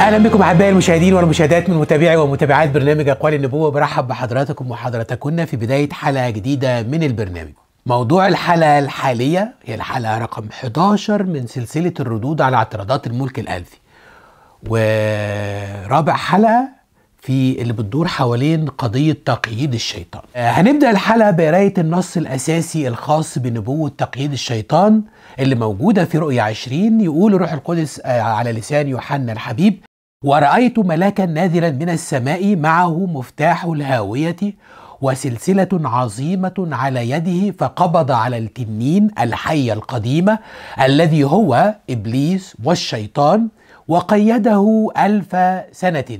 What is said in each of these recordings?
اهلا بكم اعزائي المشاهدين والمشاهدات من متابعي ومتابعات برنامج اقوال النبوه برحب بحضراتكم وحضراتكن في بدايه حلقه جديده من البرنامج. موضوع الحلقه الحاليه هي الحلقه رقم 11 من سلسله الردود على اعتراضات الملك الالفي. ورابع حلقه في اللي بتدور حوالين قضيه تقييد الشيطان. آه، هنبدا الحلقه بقرايه النص الاساسي الخاص بنبوه تقييد الشيطان اللي موجوده في رؤيه 20 يقول روح القدس آه، على لسان يوحنا الحبيب ورأيت ملاكا نازلا من السماء معه مفتاح الهاوية وسلسلة عظيمة على يده فقبض على التنين الحية القديمة الذي هو إبليس والشيطان وقيده ألف سنة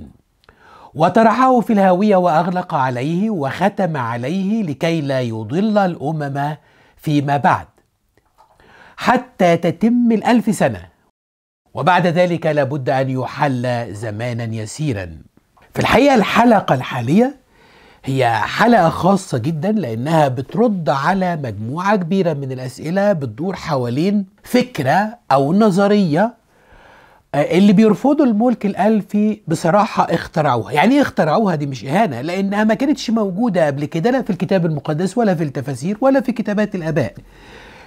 وطرحه في الهاوية وأغلق عليه وختم عليه لكي لا يضل الأمم فيما بعد حتى تتم الألف سنة وبعد ذلك لابد ان يحل زمانا يسيرا في الحقيقه الحلقه الحاليه هي حلقه خاصه جدا لانها بترد على مجموعه كبيره من الاسئله بتدور حوالين فكره او نظريه آه، اللي بيرفضوا الملك الالفي بصراحه اخترعوها يعني ايه اخترعوها دي مش اهانه لانها ما كانتش موجوده قبل كده لا في الكتاب المقدس ولا في التفاسير ولا في كتابات الاباء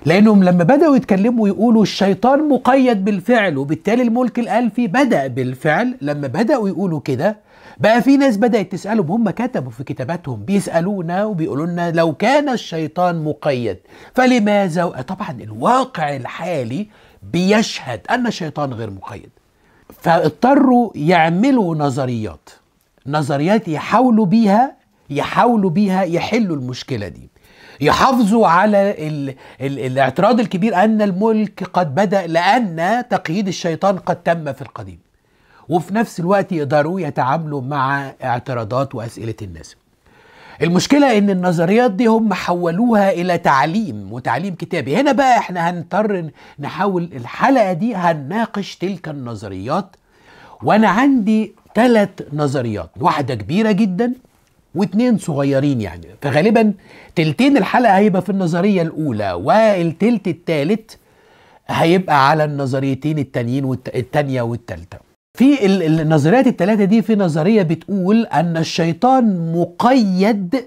لانهم لما بداوا يتكلموا ويقولوا الشيطان مقيد بالفعل وبالتالي الملك الالفي بدا بالفعل لما بداوا يقولوا كده بقى في ناس بدات تسالهم هم كتبوا في كتاباتهم بيسالونا وبيقولوا لنا لو كان الشيطان مقيد فلماذا طبعا الواقع الحالي بيشهد ان الشيطان غير مقيد فاضطروا يعملوا نظريات نظريات يحاولوا بيها يحاولوا بيها يحلوا المشكله دي يحافظوا على الـ الـ الاعتراض الكبير ان الملك قد بدا لان تقييد الشيطان قد تم في القديم وفي نفس الوقت يقدروا يتعاملوا مع اعتراضات واسئله الناس المشكله ان النظريات دي هم حولوها الى تعليم وتعليم كتابي هنا بقى احنا هنضطر نحاول الحلقه دي هنناقش تلك النظريات وانا عندي ثلاث نظريات واحده كبيره جدا واتنين صغيرين يعني فغالبا تلتين الحلقة هيبقى في النظرية الأولى والتلت التالت هيبقى على النظريتين التانيين والتانية والتالتة في النظريات التلاتة دي في نظرية بتقول أن الشيطان مقيد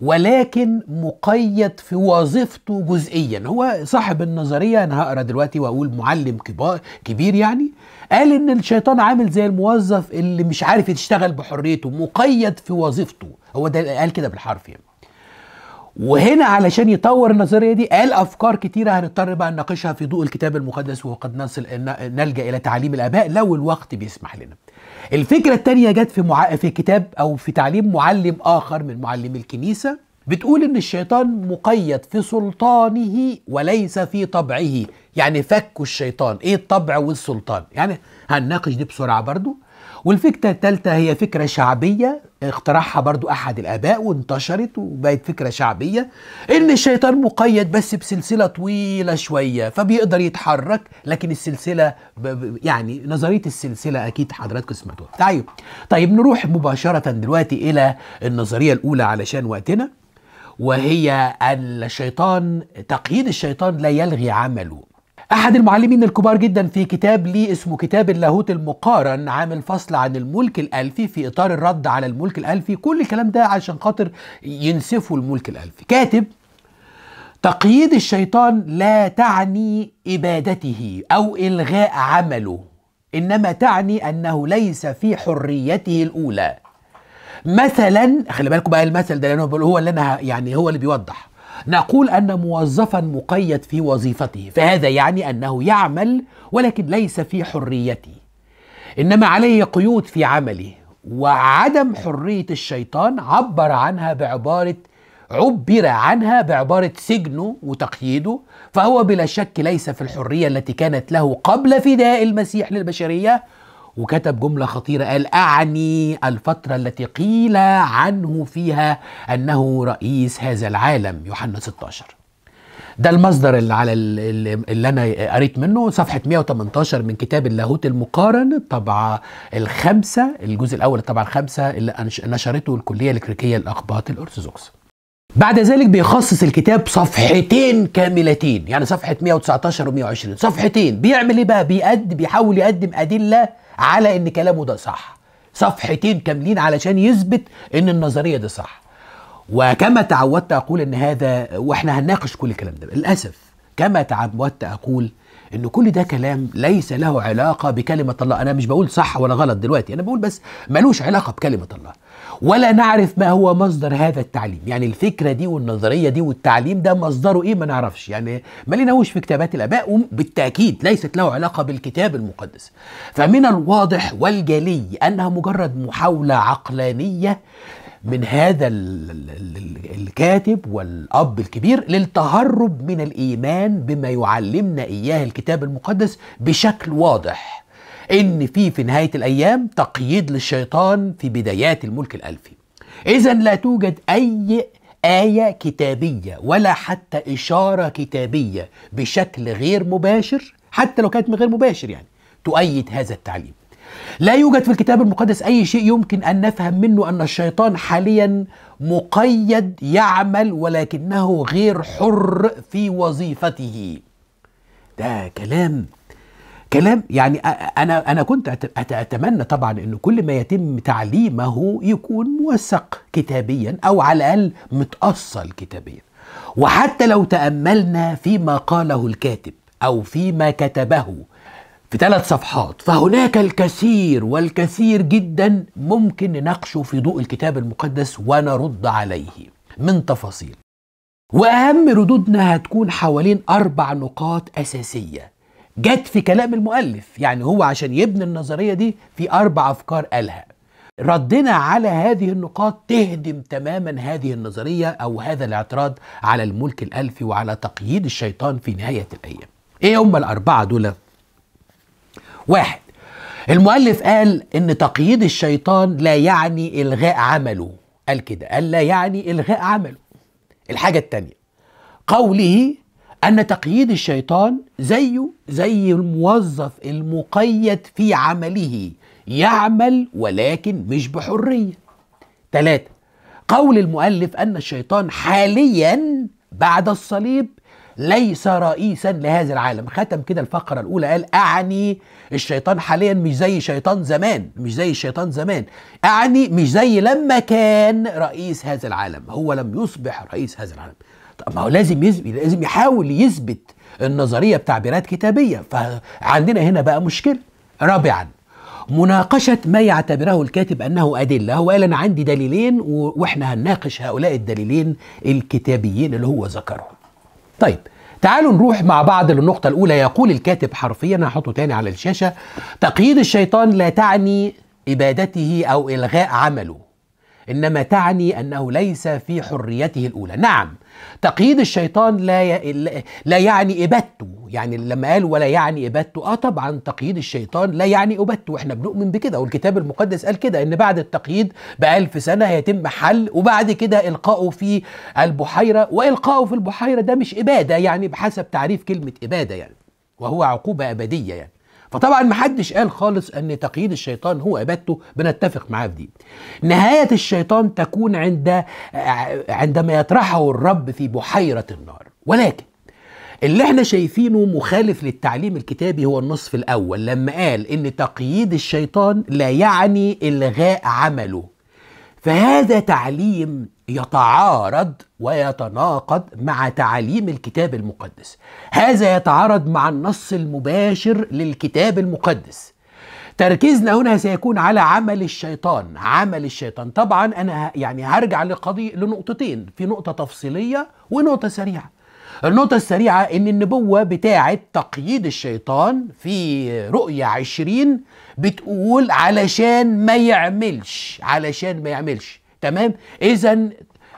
ولكن مقيد في وظيفته جزئيا هو صاحب النظرية أنا هقرأ دلوقتي وأقول معلم كبار كبير يعني قال إن الشيطان عامل زي الموظف اللي مش عارف يشتغل بحريته مقيد في وظيفته هو ده قال كده بالحرف يعني وهنا علشان يطور النظريه دي قال افكار كتيره هنضطر بقى نناقشها في ضوء الكتاب المقدس وقد نصل نلجا الى تعاليم الاباء لو الوقت بيسمح لنا. الفكره الثانيه جت في مع... في كتاب او في تعليم معلم اخر من معلمي الكنيسه بتقول ان الشيطان مقيد في سلطانه وليس في طبعه، يعني فك الشيطان، ايه الطبع والسلطان؟ يعني هنناقش دي بسرعه برضو. والفكرة الثالثة هي فكرة شعبية اقترحها برضو أحد الآباء وانتشرت وبقت فكرة شعبية إن الشيطان مقيد بس بسلسلة طويلة شوية فبيقدر يتحرك لكن السلسلة يعني نظرية السلسلة أكيد حضراتكم سمعتوها طيب طيب نروح مباشرة دلوقتي إلى النظرية الأولى علشان وقتنا وهي الشيطان تقييد الشيطان لا يلغي عمله أحد المعلمين الكبار جدا في كتاب لي اسمه كتاب اللاهوت المقارن عامل فصل عن الملك الألفي في إطار الرد على الملك الألفي كل الكلام ده عشان خاطر ينسفوا الملك الألفي كاتب تقييد الشيطان لا تعني إبادته أو إلغاء عمله إنما تعني أنه ليس في حريته الأولى مثلا خلي بالكم بقى المثل ده لأنه هو اللي أنا يعني هو اللي بيوضح نقول أن موظفا مقيد في وظيفته فهذا يعني أنه يعمل ولكن ليس في حريته إنما عليه قيود في عمله وعدم حرية الشيطان عبر عنها بعبارة عبر عنها بعبارة سجنه وتقييده فهو بلا شك ليس في الحرية التي كانت له قبل فداء المسيح للبشرية وكتب جملة خطيرة قال أعني الفترة التي قيل عنه فيها أنه رئيس هذا العالم يوحنا 16 ده المصدر اللي على اللي انا قريت منه صفحه 118 من كتاب اللاهوت المقارن الطبعه الخامسه الجزء الاول الطبعه الخامسه اللي نشرته الكليه الكريكيه للاقباط الارثوذكس. بعد ذلك بيخصص الكتاب صفحتين كاملتين يعني صفحه 119 و120 صفحتين بيعمل ايه بقى؟ بيقد بيحاول يقدم ادله على ان كلامه ده صح صفحتين كاملين علشان يثبت ان النظريه دي صح وكما تعودت اقول ان هذا واحنا هنناقش كل الكلام ده للاسف كما تعودت اقول ان كل ده كلام ليس له علاقه بكلمه الله انا مش بقول صح ولا غلط دلوقتي انا بقول بس ملوش علاقه بكلمه الله ولا نعرف ما هو مصدر هذا التعليم يعني الفكرة دي والنظرية دي والتعليم ده مصدره إيه ما نعرفش يعني ما لناهوش في كتابات الآباء وبالتأكيد ليست له علاقة بالكتاب المقدس فمن الواضح والجلي أنها مجرد محاولة عقلانية من هذا الكاتب والاب الكبير للتهرب من الايمان بما يعلمنا اياه الكتاب المقدس بشكل واضح ان في في نهايه الايام تقييد للشيطان في بدايات الملك الالفي اذا لا توجد اي آية كتابية ولا حتى إشارة كتابية بشكل غير مباشر حتى لو كانت من غير مباشر يعني تؤيد هذا التعليم لا يوجد في الكتاب المقدس أي شيء يمكن أن نفهم منه أن الشيطان حاليا مقيد يعمل ولكنه غير حر في وظيفته ده كلام كلام يعني انا انا كنت اتمنى طبعا ان كل ما يتم تعليمه يكون موثق كتابيا او على الاقل متاصل كتابيا وحتى لو تاملنا فيما قاله الكاتب او فيما كتبه في ثلاث صفحات فهناك الكثير والكثير جدا ممكن نناقشه في ضوء الكتاب المقدس ونرد عليه من تفاصيل واهم ردودنا هتكون حوالين اربع نقاط اساسيه جت في كلام المؤلف يعني هو عشان يبني النظرية دي في أربع أفكار قالها ردنا على هذه النقاط تهدم تماما هذه النظرية أو هذا الاعتراض على الملك الألفي وعلى تقييد الشيطان في نهاية الأيام إيه هم الأربعة دول؟ واحد المؤلف قال إن تقييد الشيطان لا يعني إلغاء عمله قال كده قال لا يعني إلغاء عمله الحاجة الثانية قوله أن تقييد الشيطان زيه زي الموظف المقيد في عمله يعمل ولكن مش بحرية ثلاثة قول المؤلف أن الشيطان حاليا بعد الصليب ليس رئيسا لهذا العالم ختم كده الفقرة الأولى قال أعني الشيطان حاليا مش زي شيطان زمان مش زي الشيطان زمان أعني مش زي لما كان رئيس هذا العالم هو لم يصبح رئيس هذا العالم طب ما هو لازم يثبت لازم يحاول يثبت النظريه بتعبيرات كتابيه فعندنا هنا بقى مشكله رابعا مناقشة ما يعتبره الكاتب أنه أدلة هو قال أنا عندي دليلين وإحنا هنناقش هؤلاء الدليلين الكتابيين اللي هو ذكرهم طيب تعالوا نروح مع بعض للنقطة الأولى يقول الكاتب حرفيا هحطه تاني على الشاشة تقييد الشيطان لا تعني إبادته أو إلغاء عمله انما تعني انه ليس في حريته الاولى نعم تقييد الشيطان لا ي... لا يعني ابادته يعني لما قال ولا يعني ابادته اه طبعا تقييد الشيطان لا يعني ابادته واحنا بنؤمن بكده والكتاب المقدس قال كده ان بعد التقييد بألف سنه هيتم حل وبعد كده القائه في البحيره والقائه في البحيره ده مش اباده يعني بحسب تعريف كلمه اباده يعني وهو عقوبه ابديه يعني فطبعا محدش قال خالص ان تقييد الشيطان هو ابادته بنتفق معاه في دي نهايه الشيطان تكون عند عندما يطرحه الرب في بحيره النار ولكن اللي احنا شايفينه مخالف للتعليم الكتابي هو النصف الاول لما قال ان تقييد الشيطان لا يعني الغاء عمله فهذا تعليم يتعارض ويتناقض مع تعاليم الكتاب المقدس هذا يتعارض مع النص المباشر للكتاب المقدس تركيزنا هنا سيكون على عمل الشيطان عمل الشيطان طبعا انا يعني هرجع لقضية لنقطتين في نقطة تفصيلية ونقطة سريعة النقطة السريعة ان النبوة بتاعة تقييد الشيطان في رؤية عشرين بتقول علشان ما يعملش علشان ما يعملش تمام اذا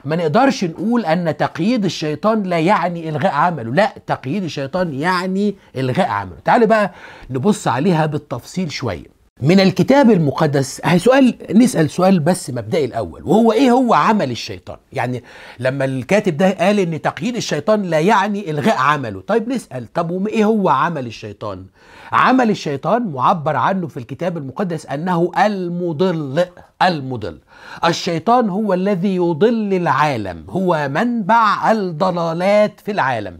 ما نقدرش نقول ان تقييد الشيطان لا يعني الغاء عمله لا تقييد الشيطان يعني الغاء عمله تعالوا بقى نبص عليها بالتفصيل شويه من الكتاب المقدس اهي سؤال نسال سؤال بس مبدئي الاول وهو ايه هو عمل الشيطان يعني لما الكاتب ده قال ان تقييد الشيطان لا يعني الغاء عمله طيب نسال طب ايه هو عمل الشيطان عمل الشيطان معبر عنه في الكتاب المقدس انه المضل المضل الشيطان هو الذي يضل العالم هو منبع الضلالات في العالم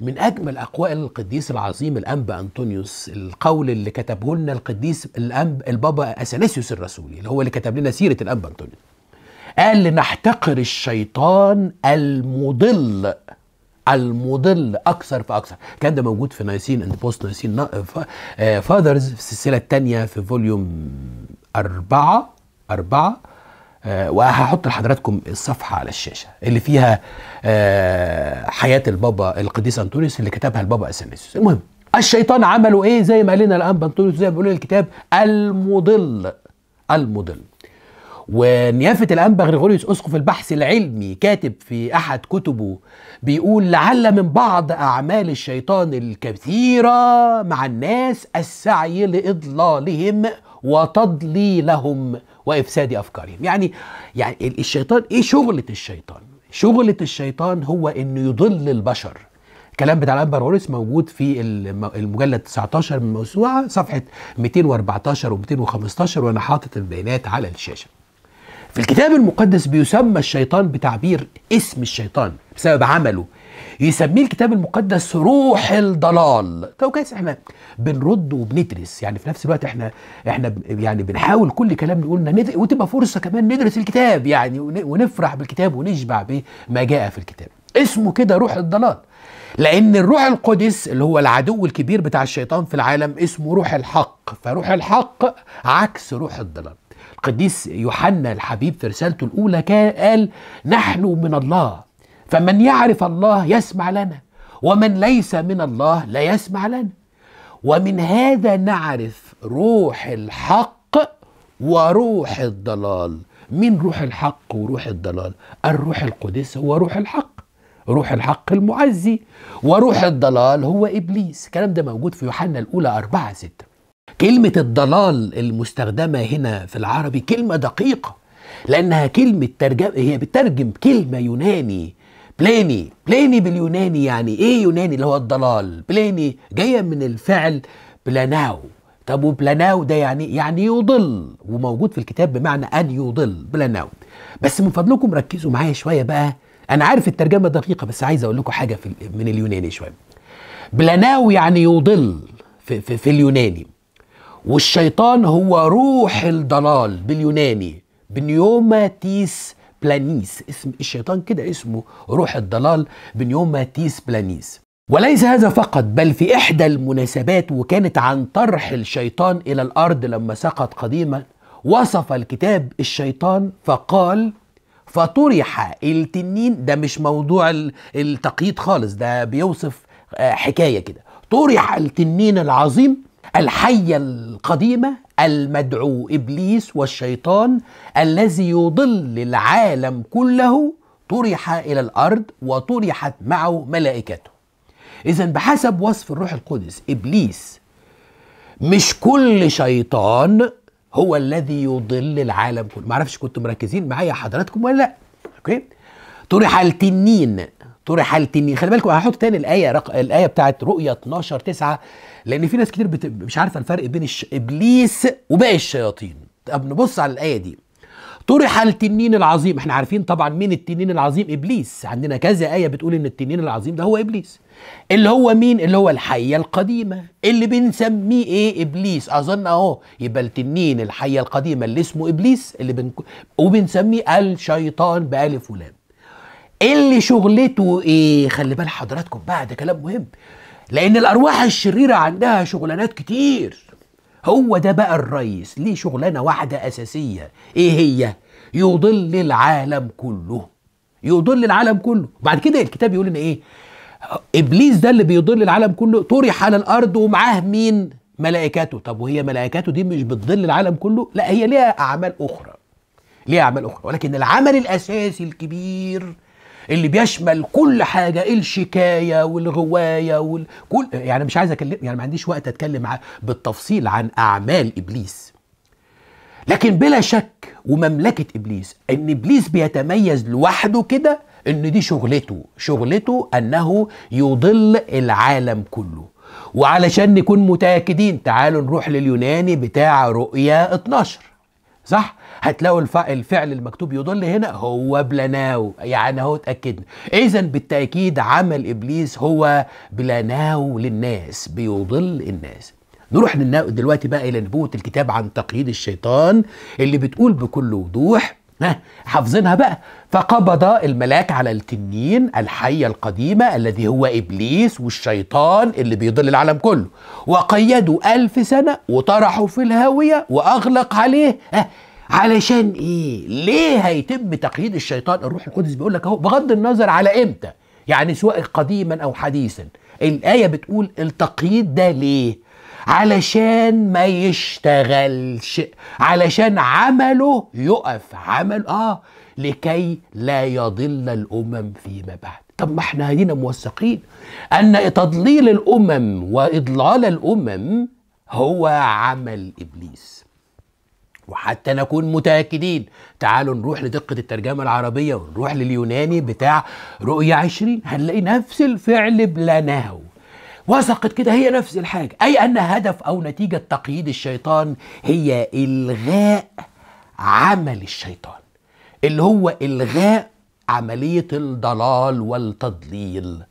من أجمل أقوال القديس العظيم الأنبا أنطونيوس القول اللي كتبه لنا القديس الأنب البابا أثناسيوس الرسولي اللي هو اللي كتب لنا سيرة الأنبا أنطونيوس قال لنحتقر الشيطان المضل المضل اكثر فاكثر كان ده موجود في نايسين اند بوست نايسين فاذرز آه، في السلسله الثانيه في فوليوم أربعة أربعة آه، وهحط لحضراتكم الصفحه على الشاشه اللي فيها آه، حياه البابا القديس انطونيوس اللي كتبها البابا اثناسيوس المهم الشيطان عملوا ايه زي ما قال لنا الأنبا بنطوليوس زي ما بيقول الكتاب المضل المضل ونيافة الأنبا غريغوريوس أسقف البحث العلمي كاتب في أحد كتبه بيقول لعل من بعض أعمال الشيطان الكثيرة مع الناس السعي لإضلالهم وتضليلهم وافساد افكارهم يعني يعني الشيطان ايه شغله الشيطان شغله الشيطان هو انه يضل البشر الكلام بتاع الانبر هورس موجود في المجلد 19 من الموسوعه صفحه 214 و 215 وانا حاطط البيانات على الشاشه في الكتاب المقدس بيسمى الشيطان بتعبير اسم الشيطان بسبب عمله يسميه الكتاب المقدس روح الضلال طب كويس احنا بنرد وبندرس يعني في نفس الوقت احنا احنا يعني بنحاول كل كلام نقولنا ند... وتبقى فرصه كمان ندرس الكتاب يعني ونفرح بالكتاب ونشبع بما جاء في الكتاب اسمه كده روح الضلال لان الروح القدس اللي هو العدو الكبير بتاع الشيطان في العالم اسمه روح الحق فروح الحق عكس روح الضلال القديس يوحنا الحبيب في رسالته الاولى قال نحن من الله فمن يعرف الله يسمع لنا ومن ليس من الله لا يسمع لنا ومن هذا نعرف روح الحق وروح الضلال من روح الحق وروح الضلال الروح القدس هو روح الحق روح الحق المعزي وروح الضلال هو إبليس الكلام ده موجود في يوحنا الأولى أربعة ستة كلمة الضلال المستخدمة هنا في العربي كلمة دقيقة لأنها كلمة ترجم هي بترجم كلمة يوناني بليني بليني باليوناني يعني ايه يوناني اللي هو الضلال بليني جايه من الفعل بلاناو طب وبلاناو ده يعني يعني يضل وموجود في الكتاب بمعنى ان يضل بلاناو بس من فضلكم ركزوا معايا شويه بقى انا عارف الترجمه دقيقه بس عايز اقول لكم حاجه في من اليوناني شويه بلاناو يعني يضل في, في, في اليوناني والشيطان هو روح الضلال باليوناني بنيوماتيس بلانيس اسم الشيطان كده اسمه روح الضلال من يوم تيس بلانيس وليس هذا فقط بل في إحدى المناسبات وكانت عن طرح الشيطان إلى الأرض لما سقط قديما وصف الكتاب الشيطان فقال فطرح التنين ده مش موضوع التقييد خالص ده بيوصف آه، حكاية كده طرح التنين العظيم الحية القديمة المدعو ابليس والشيطان الذي يضل العالم كله طرح الى الارض وطرحت معه ملائكته اذا بحسب وصف الروح القدس ابليس مش كل شيطان هو الذي يضل العالم كله معرفش كنتم مركزين معايا حضراتكم ولا لا اوكي طرح التنين طرح التنين خلي بالكم هحط تاني الايه رق... الايه بتاعت رؤيه 12 9 لان في ناس كتير بت... مش عارفه الفرق بين الش... ابليس وباقي الشياطين طب نبص على الايه دي طرح التنين العظيم احنا عارفين طبعا مين التنين العظيم ابليس عندنا كذا ايه بتقول ان التنين العظيم ده هو ابليس اللي هو مين اللي هو الحيه القديمه اللي بنسميه ايه ابليس اظن اهو يبقى التنين الحيه القديمه اللي اسمه ابليس اللي بن... وبنسميه الشيطان بالف ولام اللي شغلته ايه خلي بال حضراتكم بقى ده كلام مهم لان الارواح الشريره عندها شغلانات كتير هو ده بقى الريس ليه شغلانه واحده اساسيه ايه هي يضل العالم كله يضل العالم كله بعد كده الكتاب يقول ان ايه ابليس ده اللي بيضل العالم كله طرح على الارض ومعاه مين ملائكته طب وهي ملائكته دي مش بتضل العالم كله لا هي ليها اعمال اخرى ليها اعمال اخرى ولكن العمل الاساسي الكبير اللي بيشمل كل حاجه الشكايه والغواية والكل يعني مش عايز اكلم يعني ما عنديش وقت اتكلم بالتفصيل عن اعمال ابليس لكن بلا شك ومملكه ابليس ان ابليس بيتميز لوحده كده ان دي شغلته شغلته انه يضل العالم كله وعلشان نكون متاكدين تعالوا نروح لليوناني بتاع رؤيا 12 صح هتلاقوا الفعل المكتوب يضل هنا هو بلاناو يعني اهو اتاكدنا اذا بالتاكيد عمل ابليس هو بلاناو للناس بيضل الناس نروح دلوقتي بقى الى نبوه الكتاب عن تقييد الشيطان اللي بتقول بكل وضوح حافظينها بقى فقبض الملاك على التنين الحية القديمة الذي هو إبليس والشيطان اللي بيضل العالم كله وقيدوا ألف سنة وطرحوا في الهاوية وأغلق عليه علشان إيه؟ ليه هيتم تقييد الشيطان؟ الروح القدس بيقول لك أهو بغض النظر على إمتى يعني سواء قديما أو حديثا الآية بتقول التقييد ده ليه؟ علشان ما يشتغلش علشان عمله يقف عمل اه لكي لا يضل الامم فيما بعد طب ما احنا هنا موثقين ان تضليل الامم واضلال الامم هو عمل ابليس وحتى نكون متأكدين تعالوا نروح لدقة الترجمة العربية ونروح لليوناني بتاع رؤية عشرين هنلاقي نفس الفعل نهو وثقت كده هي نفس الحاجة أي أن هدف أو نتيجة تقييد الشيطان هي إلغاء عمل الشيطان اللي هو إلغاء عملية الضلال والتضليل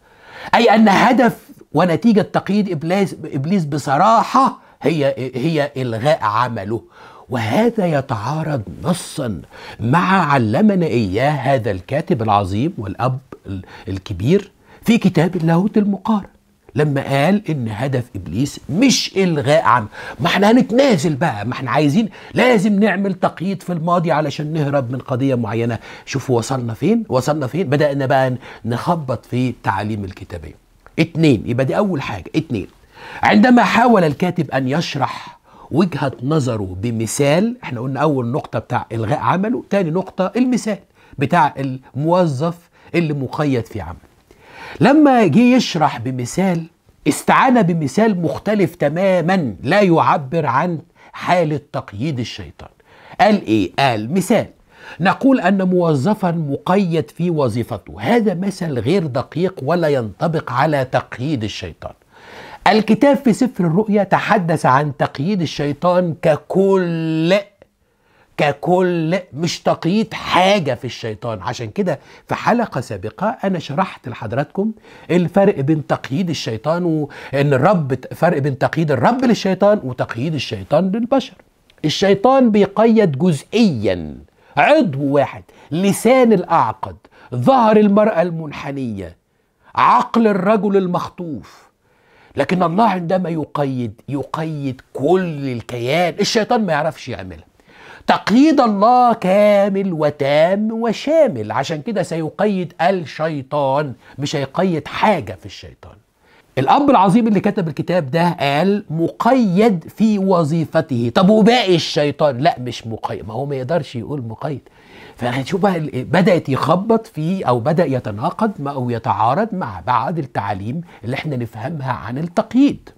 أي أن هدف ونتيجة تقييد إبليس, إبليس بصراحة هي, هي إلغاء عمله وهذا يتعارض نصا مع علمنا إياه هذا الكاتب العظيم والأب الكبير في كتاب اللاهوت المقارن لما قال ان هدف ابليس مش الغاء عنه ما احنا هنتنازل بقى ما احنا عايزين لازم نعمل تقييد في الماضي علشان نهرب من قضيه معينه شوفوا وصلنا فين وصلنا فين بدانا بقى نخبط في التعاليم الكتابيه اتنين يبقى دي اول حاجه اتنين عندما حاول الكاتب ان يشرح وجهه نظره بمثال احنا قلنا اول نقطه بتاع الغاء عمله تاني نقطه المثال بتاع الموظف اللي مقيد في عمله لما جه يشرح بمثال استعان بمثال مختلف تماما لا يعبر عن حالة تقييد الشيطان قال ايه؟ قال مثال نقول أن موظفا مقيد في وظيفته هذا مثل غير دقيق ولا ينطبق على تقييد الشيطان الكتاب في سفر الرؤيا تحدث عن تقييد الشيطان ككل ككل مش تقييد حاجه في الشيطان عشان كده في حلقه سابقه انا شرحت لحضراتكم الفرق بين تقييد الشيطان وان الرب فرق بين تقييد الرب للشيطان وتقييد الشيطان للبشر الشيطان بيقيد جزئيا عضو واحد لسان الاعقد ظهر المراه المنحنيه عقل الرجل المخطوف لكن الله عندما يقيد يقيد كل الكيان الشيطان ما يعرفش يعملها تقييد الله كامل وتام وشامل عشان كده سيقيد الشيطان مش هيقيد حاجة في الشيطان الأب العظيم اللي كتب الكتاب ده قال مقيد في وظيفته طب وباقي الشيطان لا مش مقيد ما هو ما يقدرش يقول مقيد فشوف بقى بدأت يخبط في أو بدأ يتناقض أو يتعارض مع بعض التعاليم اللي احنا نفهمها عن التقييد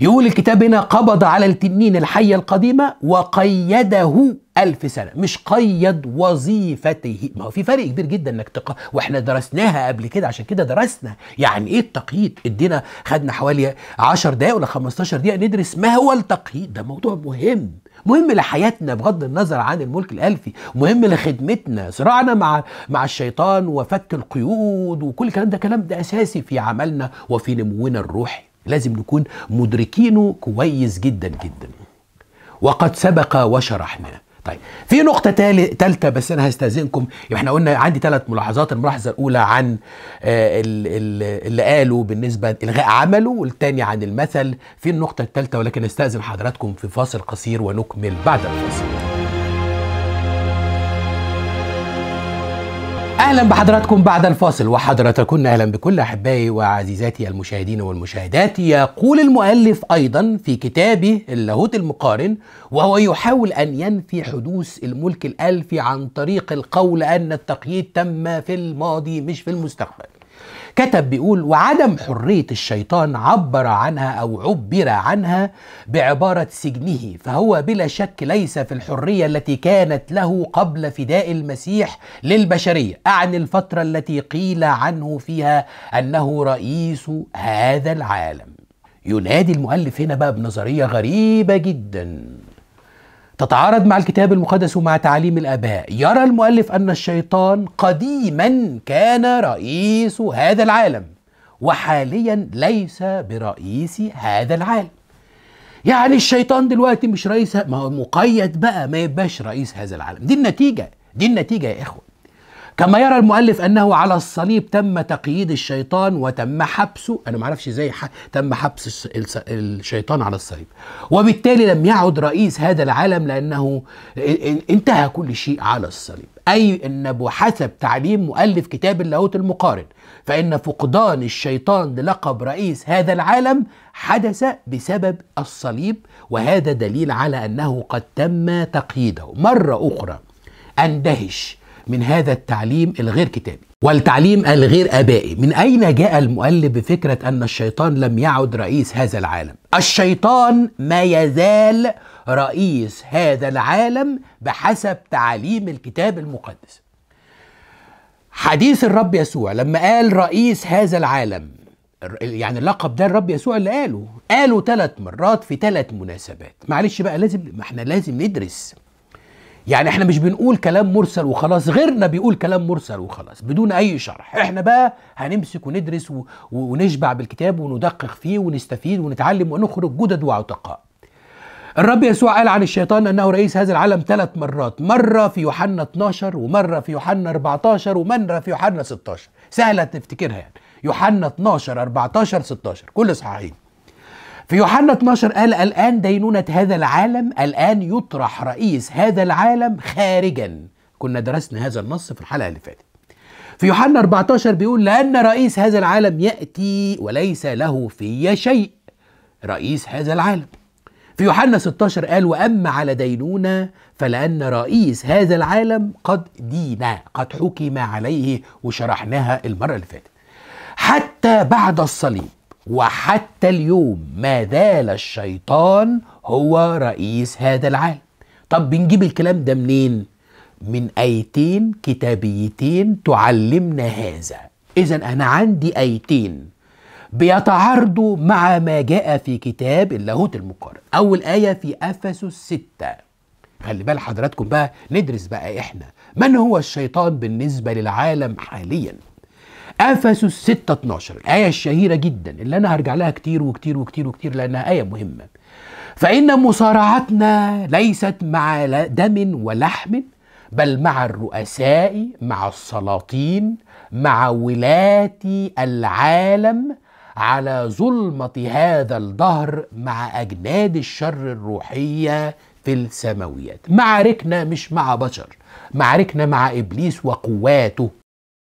يقول الكتاب هنا قبض على التنين الحية القديمة وقيده ألف سنة مش قيد وظيفته ما هو في فرق كبير جدا انك تق... واحنا درسناها قبل كده عشان كده درسنا يعني ايه التقييد ادينا خدنا حوالي 10 دقايق ولا 15 دقيقة ندرس ما هو التقييد ده موضوع مهم مهم لحياتنا بغض النظر عن الملك الالفي مهم لخدمتنا صراعنا مع مع الشيطان وفك القيود وكل الكلام ده كلام ده اساسي في عملنا وفي نمونا الروحي لازم نكون مدركينه كويس جدا جدا وقد سبق وشرحناه طيب في نقطة ثالثة بس أنا هستأذنكم يبقى احنا قلنا عندي ثلاث ملاحظات، الملاحظة الأولى عن آه، اللي قاله بالنسبة إلغاء عمله، والثاني عن المثل، في النقطة الثالثة ولكن استأذن حضراتكم في فاصل قصير ونكمل بعد الفاصل. اهلا بحضراتكم بعد الفاصل وحضراتكن اهلا بكل احبائي وعزيزاتي المشاهدين والمشاهدات يقول المؤلف ايضا في كتابه اللاهوت المقارن وهو يحاول ان ينفي حدوث الملك الالفي عن طريق القول ان التقييد تم في الماضي مش في المستقبل كتب بيقول وعدم حرية الشيطان عبر عنها أو عبر عنها بعبارة سجنه فهو بلا شك ليس في الحرية التي كانت له قبل فداء المسيح للبشرية أعني الفترة التي قيل عنه فيها أنه رئيس هذا العالم ينادي المؤلف هنا بقى بنظرية غريبة جداً تتعارض مع الكتاب المقدس ومع تعاليم الآباء يرى المؤلف أن الشيطان قديما كان رئيس هذا العالم وحاليا ليس برئيس هذا العالم يعني الشيطان دلوقتي مش رئيس ما هو مقيد بقى ما يبقاش رئيس هذا العالم دي النتيجة دي النتيجة يا إخوة كما يرى المؤلف أنه على الصليب تم تقييد الشيطان وتم حبسه أنا ما اعرفش إزاي تم حبس الشيطان على الصليب وبالتالي لم يعد رئيس هذا العالم لأنه انتهى كل شيء على الصليب أي أن بحسب تعليم مؤلف كتاب اللاهوت المقارن فإن فقدان الشيطان للقب رئيس هذا العالم حدث بسبب الصليب وهذا دليل على أنه قد تم تقييده مرة أخرى أندهش من هذا التعليم الغير كتابي والتعليم الغير ابائي من اين جاء المؤلف بفكره ان الشيطان لم يعد رئيس هذا العالم الشيطان ما يزال رئيس هذا العالم بحسب تعاليم الكتاب المقدس حديث الرب يسوع لما قال رئيس هذا العالم يعني اللقب ده الرب يسوع اللي قاله قاله ثلاث مرات في ثلاث مناسبات معلش بقى لازم ما احنا لازم ندرس يعني احنا مش بنقول كلام مرسل وخلاص غيرنا بيقول كلام مرسل وخلاص بدون اي شرح احنا بقى هنمسك وندرس ونشبع بالكتاب وندقق فيه ونستفيد ونتعلم ونخرج جدد وعتقاء الرب يسوع قال عن الشيطان انه رئيس هذا العالم ثلاث مرات مره في يوحنا 12 ومره في يوحنا 14 ومره في يوحنا 16 سهله تفتكرها يعني يوحنا 12 14 16 كل صحيحين في يوحنا 12 قال الآن دينونة هذا العالم الآن يطرح رئيس هذا العالم خارجا كنا درسنا هذا النص في الحلقة اللي فاتت في يوحنا 14 بيقول لأن رئيس هذا العالم يأتي وليس له في شيء رئيس هذا العالم في يوحنا 16 قال وأما على دينونة فلأن رئيس هذا العالم قد دينا قد حكم عليه وشرحناها المرة اللي فاتت حتى بعد الصليب وحتى اليوم ما زال الشيطان هو رئيس هذا العالم طب بنجيب الكلام ده منين من ايتين كتابيتين تعلمنا هذا اذا انا عندي ايتين بيتعارضوا مع ما جاء في كتاب اللاهوت المقارن اول ايه في افسس 6 خلي بال حضراتكم بقى ندرس بقى احنا من هو الشيطان بالنسبه للعالم حاليا افسس 6 12 الايه الشهيره جدا اللي انا هرجع لها كتير وكتير وكتير وكتير لانها ايه مهمه فان مصارعتنا ليست مع دم ولحم بل مع الرؤساء مع السلاطين مع ولاه العالم على ظلمه هذا الدهر مع اجناد الشر الروحيه في السماويات معاركنا مش مع بشر معاركنا مع ابليس وقواته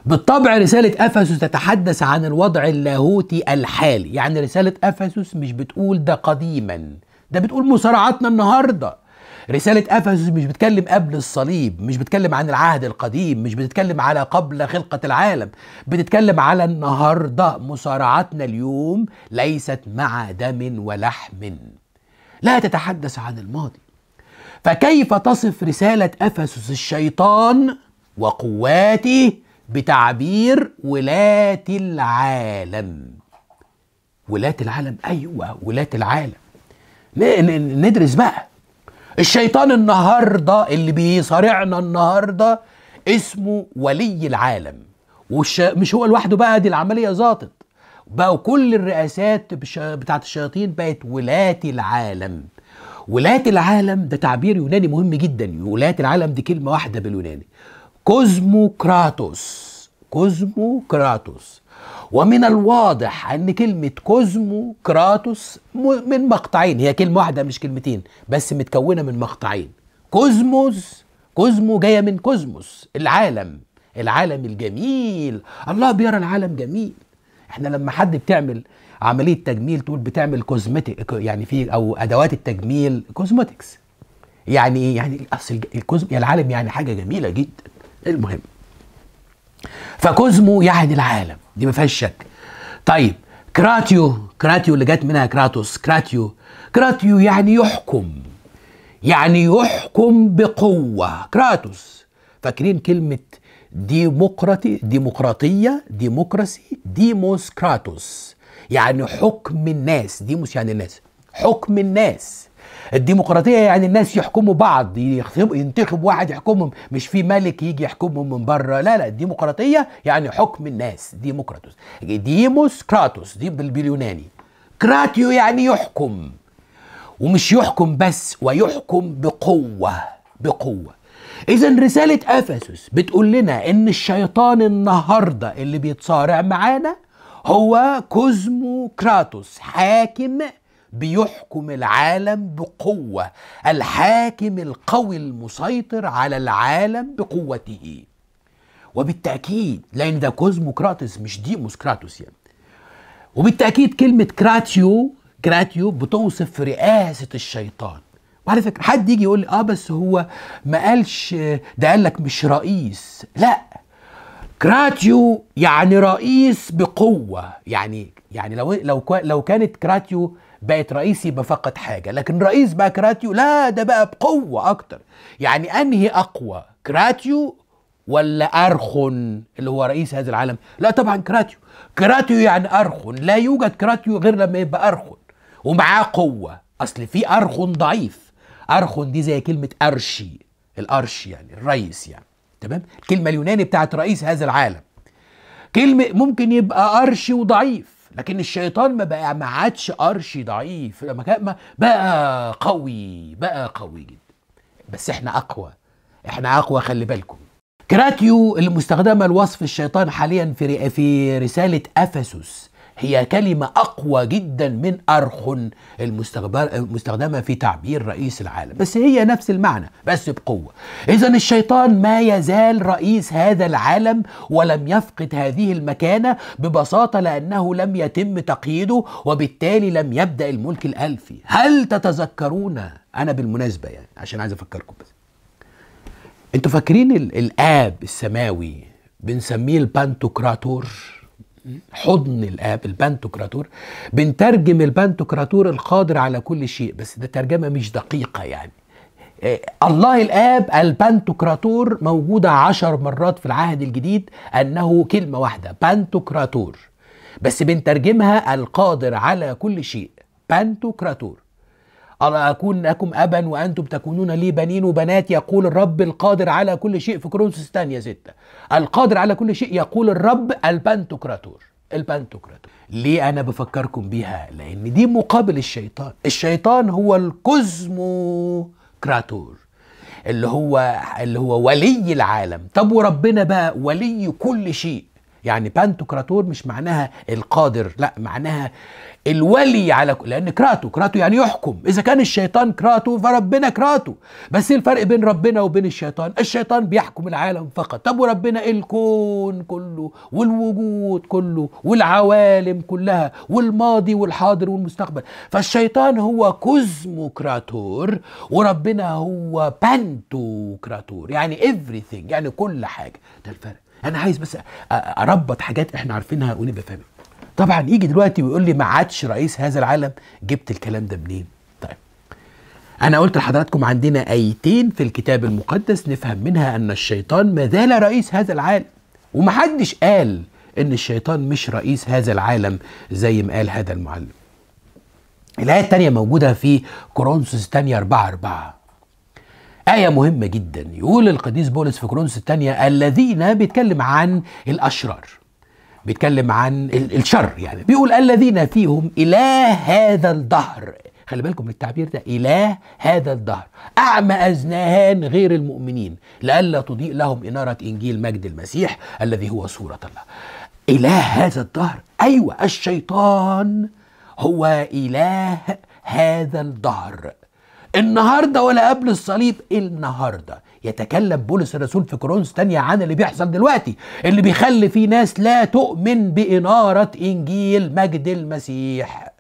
بالطبع رسالة أفسس تتحدث عن الوضع اللاهوتي الحالي يعني رسالة أفسس مش بتقول ده قديما ده بتقول مصارعاتنا النهارده رسالة أفسس مش بتكلم قبل الصليب مش بتكلم عن العهد القديم مش بتتكلم على قبل خلقة العالم بتتكلم على النهاردة مصارعتنا اليوم ليست مع دم ولحم لا تتحدث عن الماضي فكيف تصف رسالة أفسس الشيطان وقواته بتعبير ولاة العالم ولاة العالم أيوة ولاة العالم ندرس بقى الشيطان النهاردة اللي بيصارعنا النهاردة اسمه ولي العالم وش مش هو لوحده بقى دي العملية ظاطت بقوا كل الرئاسات بتاعت الشياطين بقت ولاة العالم ولاة العالم ده تعبير يوناني مهم جدا ولاة العالم دي كلمة واحدة باليوناني كوزمو كراتوس كوزمو كراتوس ومن الواضح ان كلمه كوزمو كراتوس من مقطعين هي كلمه واحده مش كلمتين بس متكونه من مقطعين كوزموس كوزمو جايه من كوزموس العالم العالم الجميل الله بيرى العالم جميل احنا لما حد بتعمل عمليه تجميل تقول بتعمل كوزمتيك يعني في او ادوات التجميل كوزموتكس يعني ايه يعني اصل الكوزم العالم يعني حاجه جميله جدا المهم فكوزمو يعد العالم دي ما فيهاش شك طيب كراتيو كراتيو اللي جت منها كراتوس كراتيو كراتيو يعني يحكم يعني يحكم بقوة كراتوس فاكرين كلمة ديمقراطي ديمقراطية ديمقراسي ديموس كراتوس يعني حكم الناس ديموس يعني الناس حكم الناس الديمقراطيه يعني الناس يحكموا بعض ينتخب واحد يحكمهم مش في ملك يجي يحكمهم من بره لا لا الديمقراطيه يعني حكم الناس ديموكراتوس ديموس كراتوس دي باليوناني كراتيو يعني يحكم ومش يحكم بس ويحكم بقوه بقوه اذا رساله افسس بتقول لنا ان الشيطان النهارده اللي بيتصارع معانا هو كوزمو كراتوس حاكم بيحكم العالم بقوه الحاكم القوي المسيطر على العالم بقوته وبالتاكيد لان ده كوزموكراتس مش ديموس كراتوس يعني وبالتاكيد كلمه كراتيو كراتيو بتوصف رئاسه الشيطان وعلى فكره حد يجي يقول لي اه بس هو ما قالش ده قال لك مش رئيس لا كراتيو يعني رئيس بقوه يعني يعني لو لو لو كانت كراتيو بقت رئيس يبقى فقط حاجه لكن رئيس بقى كراتيو لا ده بقى بقوه اكتر يعني انهي اقوى كراتيو ولا ارخن اللي هو رئيس هذا العالم لا طبعا كراتيو كراتيو يعني ارخن لا يوجد كراتيو غير لما يبقى ارخن ومعاه قوه اصل في ارخن ضعيف ارخن دي زي كلمه ارشي الارشي يعني الرئيس يعني تمام الكلمه اليوناني بتاعت رئيس هذا العالم كلمه ممكن يبقى ارشي وضعيف لكن الشيطان ما بقى ما عادش قرش ضعيف بقى قوي بقى قوي جدا بس احنا اقوى احنا اقوى خلي بالكم كراتيو المستخدمة لوصف الشيطان حاليا في في رسالة أفسس هي كلمة أقوى جدا من أرخن المستخدمة في تعبير رئيس العالم بس هي نفس المعنى بس بقوة إذا الشيطان ما يزال رئيس هذا العالم ولم يفقد هذه المكانة ببساطة لأنه لم يتم تقييده وبالتالي لم يبدأ الملك الألفي هل تتذكرون أنا بالمناسبة يعني عشان عايز أفكركم بس انتوا فاكرين الاب السماوي بنسميه البانتوكراتور حضن الاب البانتوكراتور بنترجم البانتوكراتور القادر على كل شيء بس ده ترجمه مش دقيقه يعني آه، الله الاب البانتوكراتور موجوده عشر مرات في العهد الجديد انه كلمه واحده بانتوكراتور بس بنترجمها القادر على كل شيء بانتوكراتور ألا أكون لكم أبا وأنتم تكونون لي بنين وبنات يقول الرب القادر على كل شيء في كرونسوس الثانية ستة القادر على كل شيء يقول الرب البنتوكراتور البنتوكراتور ليه أنا بفكركم بيها لأن دي مقابل الشيطان الشيطان هو الكوزموكراتور اللي هو اللي هو ولي العالم طب وربنا بقى ولي كل شيء يعني بانتوكراتور مش معناها القادر لا معناها الولي على لان كراتو كراتو يعني يحكم اذا كان الشيطان كراتو فربنا كراتو بس ايه الفرق بين ربنا وبين الشيطان الشيطان بيحكم العالم فقط طب وربنا الكون كله والوجود كله والعوالم كلها والماضي والحاضر والمستقبل فالشيطان هو كوزموكراتور وربنا هو بانتوكراتور يعني everything يعني كل حاجه ده الفرق انا عايز بس اربط حاجات احنا عارفينها ونبقى فاهمين طبعا يجي دلوقتي ويقول لي ما عادش رئيس هذا العالم جبت الكلام ده منين طيب انا قلت لحضراتكم عندنا ايتين في الكتاب المقدس نفهم منها ان الشيطان ما زال رئيس هذا العالم ومحدش قال ان الشيطان مش رئيس هذا العالم زي ما قال هذا المعلم الآية التانية موجودة في كورنثوس تانية 4 4 آية مهمة جدا يقول القديس بولس في كورنثوس الثانية الذين بيتكلم عن الأشرار بيتكلم عن الشر يعني بيقول الذين فيهم إله هذا الدهر خلي بالكم من التعبير ده إله هذا الدهر أعمى أذنان غير المؤمنين لئلا تضيء لهم إنارة إنجيل مجد المسيح الذي هو صورة الله إله هذا الدهر أيوة الشيطان هو إله هذا الدهر النهارده ولا قبل الصليب النهارده يتكلم بولس الرسول في كورنثوس تانية عن اللي بيحصل دلوقتي اللي بيخلي في ناس لا تؤمن بإنارة إنجيل مجد المسيح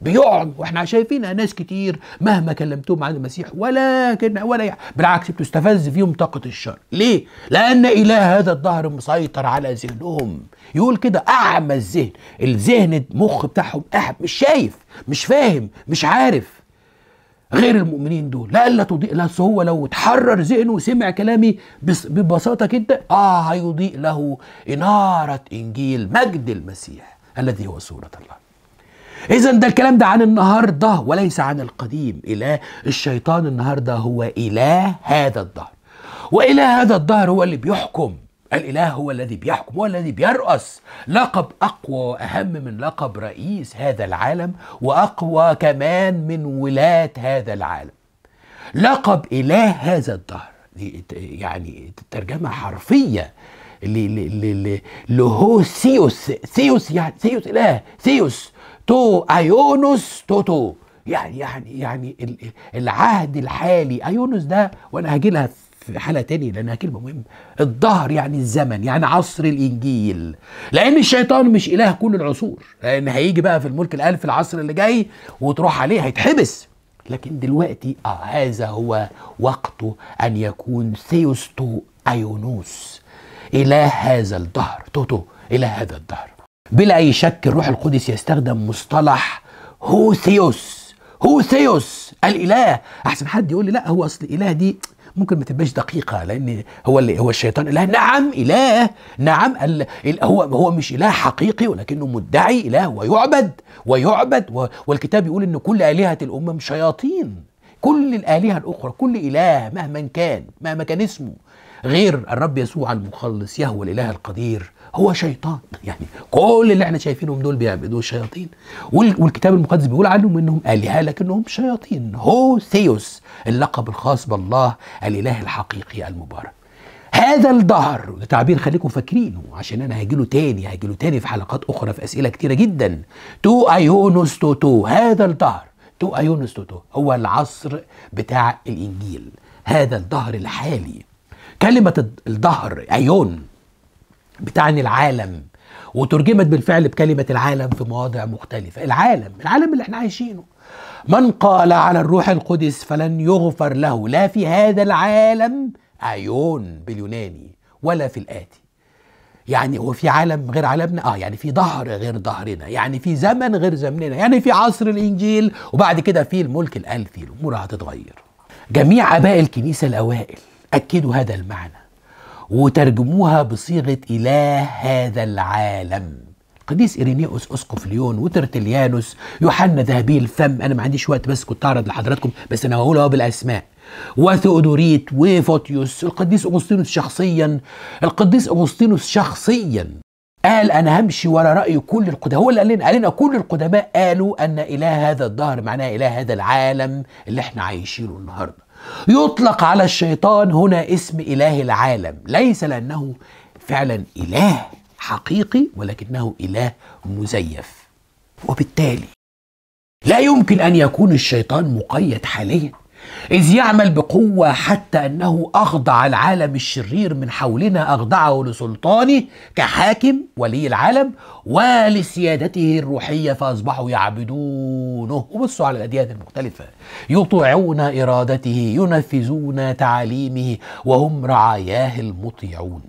بيقعد واحنا شايفينها ناس كتير مهما كلمتهم عن المسيح ولكن ولا يح... بالعكس بتستفز فيهم طاقة الشر ليه؟ لأن إله هذا الظهر مسيطر على ذهنهم يقول كده أعمى الذهن الذهن المخ بتاعهم أحب مش شايف مش فاهم مش عارف غير المؤمنين دول لا الا تضيء له هو لو اتحرر ذهنه وسمع كلامي ببساطه كده اه هيضيء له اناره انجيل مجد المسيح الذي هو صوره الله إذا ده الكلام ده عن النهارده وليس عن القديم، إله الشيطان النهارده هو إله هذا الدهر. وإله هذا الدهر هو اللي بيحكم الاله هو الذي بيحكم هو الذي بيرأس لقب اقوى واهم من لقب رئيس هذا العالم واقوى كمان من ولاه هذا العالم لقب اله هذا الدهر يعني ترجمه حرفيه لهوسيوس سيوس يعني سيوس اله سيوس تو ايونوس توتو يعني يعني يعني العهد الحالي ايونوس ده وانا هجي لها في حلقه تانية لانها كلمه مهمه الظهر يعني الزمن يعني عصر الانجيل لان الشيطان مش اله كل العصور لان هيجي بقى في الملك الالف العصر اللي جاي وتروح عليه هيتحبس لكن دلوقتي اه هذا هو وقته ان يكون ثيوستو ايونوس اله هذا الظهر توتو اله هذا الظهر بلا اي شك الروح القدس يستخدم مصطلح هو ثيوس هو ثيوس الاله احسن حد يقول لي لا هو اصل اله دي ممكن ما تبقاش دقيقه لان هو اللي هو الشيطان اله نعم اله نعم هو هو مش اله حقيقي ولكنه مدعي اله ويعبد ويعبد والكتاب يقول ان كل الهه الامم شياطين كل الالهه الاخرى كل اله مهما كان مهما كان اسمه غير الرب يسوع المخلص يهوى الاله القدير هو شيطان يعني كل اللي احنا شايفينهم دول بيعبدوا الشياطين والكتاب المقدس بيقول عنهم انهم الهه لكنهم شياطين هو ثيوس اللقب الخاص بالله الاله الحقيقي المبارك هذا الدهر وده تعبير خليكم فاكرينه عشان انا له تاني له تاني في حلقات اخرى في اسئله كتيره جدا تو ايونوس تو تو هذا الدهر تو ايونوس تو تو هو العصر بتاع الانجيل هذا الدهر الحالي كلمه الدهر ايون بتعني العالم وترجمت بالفعل بكلمة العالم في مواضع مختلفة العالم العالم اللي احنا عايشينه من قال على الروح القدس فلن يغفر له لا في هذا العالم عيون باليوناني ولا في الآتي يعني هو في عالم غير عالمنا اه يعني في ظهر غير ظهرنا يعني في زمن غير زمننا يعني في عصر الانجيل وبعد كده في الملك الالفي الامور هتتغير جميع اباء الكنيسه الاوائل اكدوا هذا المعنى وترجموها بصيغة إله هذا العالم قديس إيرينيوس أسقف ليون وترتليانوس يوحنا ذهبي الفم أنا ما عنديش وقت بس كنت أعرض لحضراتكم بس أنا هقول بالأسماء وثؤدوريت وفوتيوس القديس أغسطينوس شخصيا القديس أغسطينوس شخصيا قال انا همشي ورا راي كل القدماء هو اللي قال لنا قال لنا كل القدماء قالوا ان اله هذا الدهر معناه اله هذا العالم اللي احنا عايشينه النهارده يطلق على الشيطان هنا اسم إله العالم ليس لأنه فعلا إله حقيقي ولكنه إله مزيف وبالتالي لا يمكن أن يكون الشيطان مقيد حاليا إذ يعمل بقوة حتى أنه أخضع العالم الشرير من حولنا أخضعه لسلطانه كحاكم ولي العالم ولسيادته الروحية فأصبحوا يعبدونه وبصوا على الأديان المختلفة يطيعون إرادته ينفذون تعاليمه وهم رعاياه المطيعون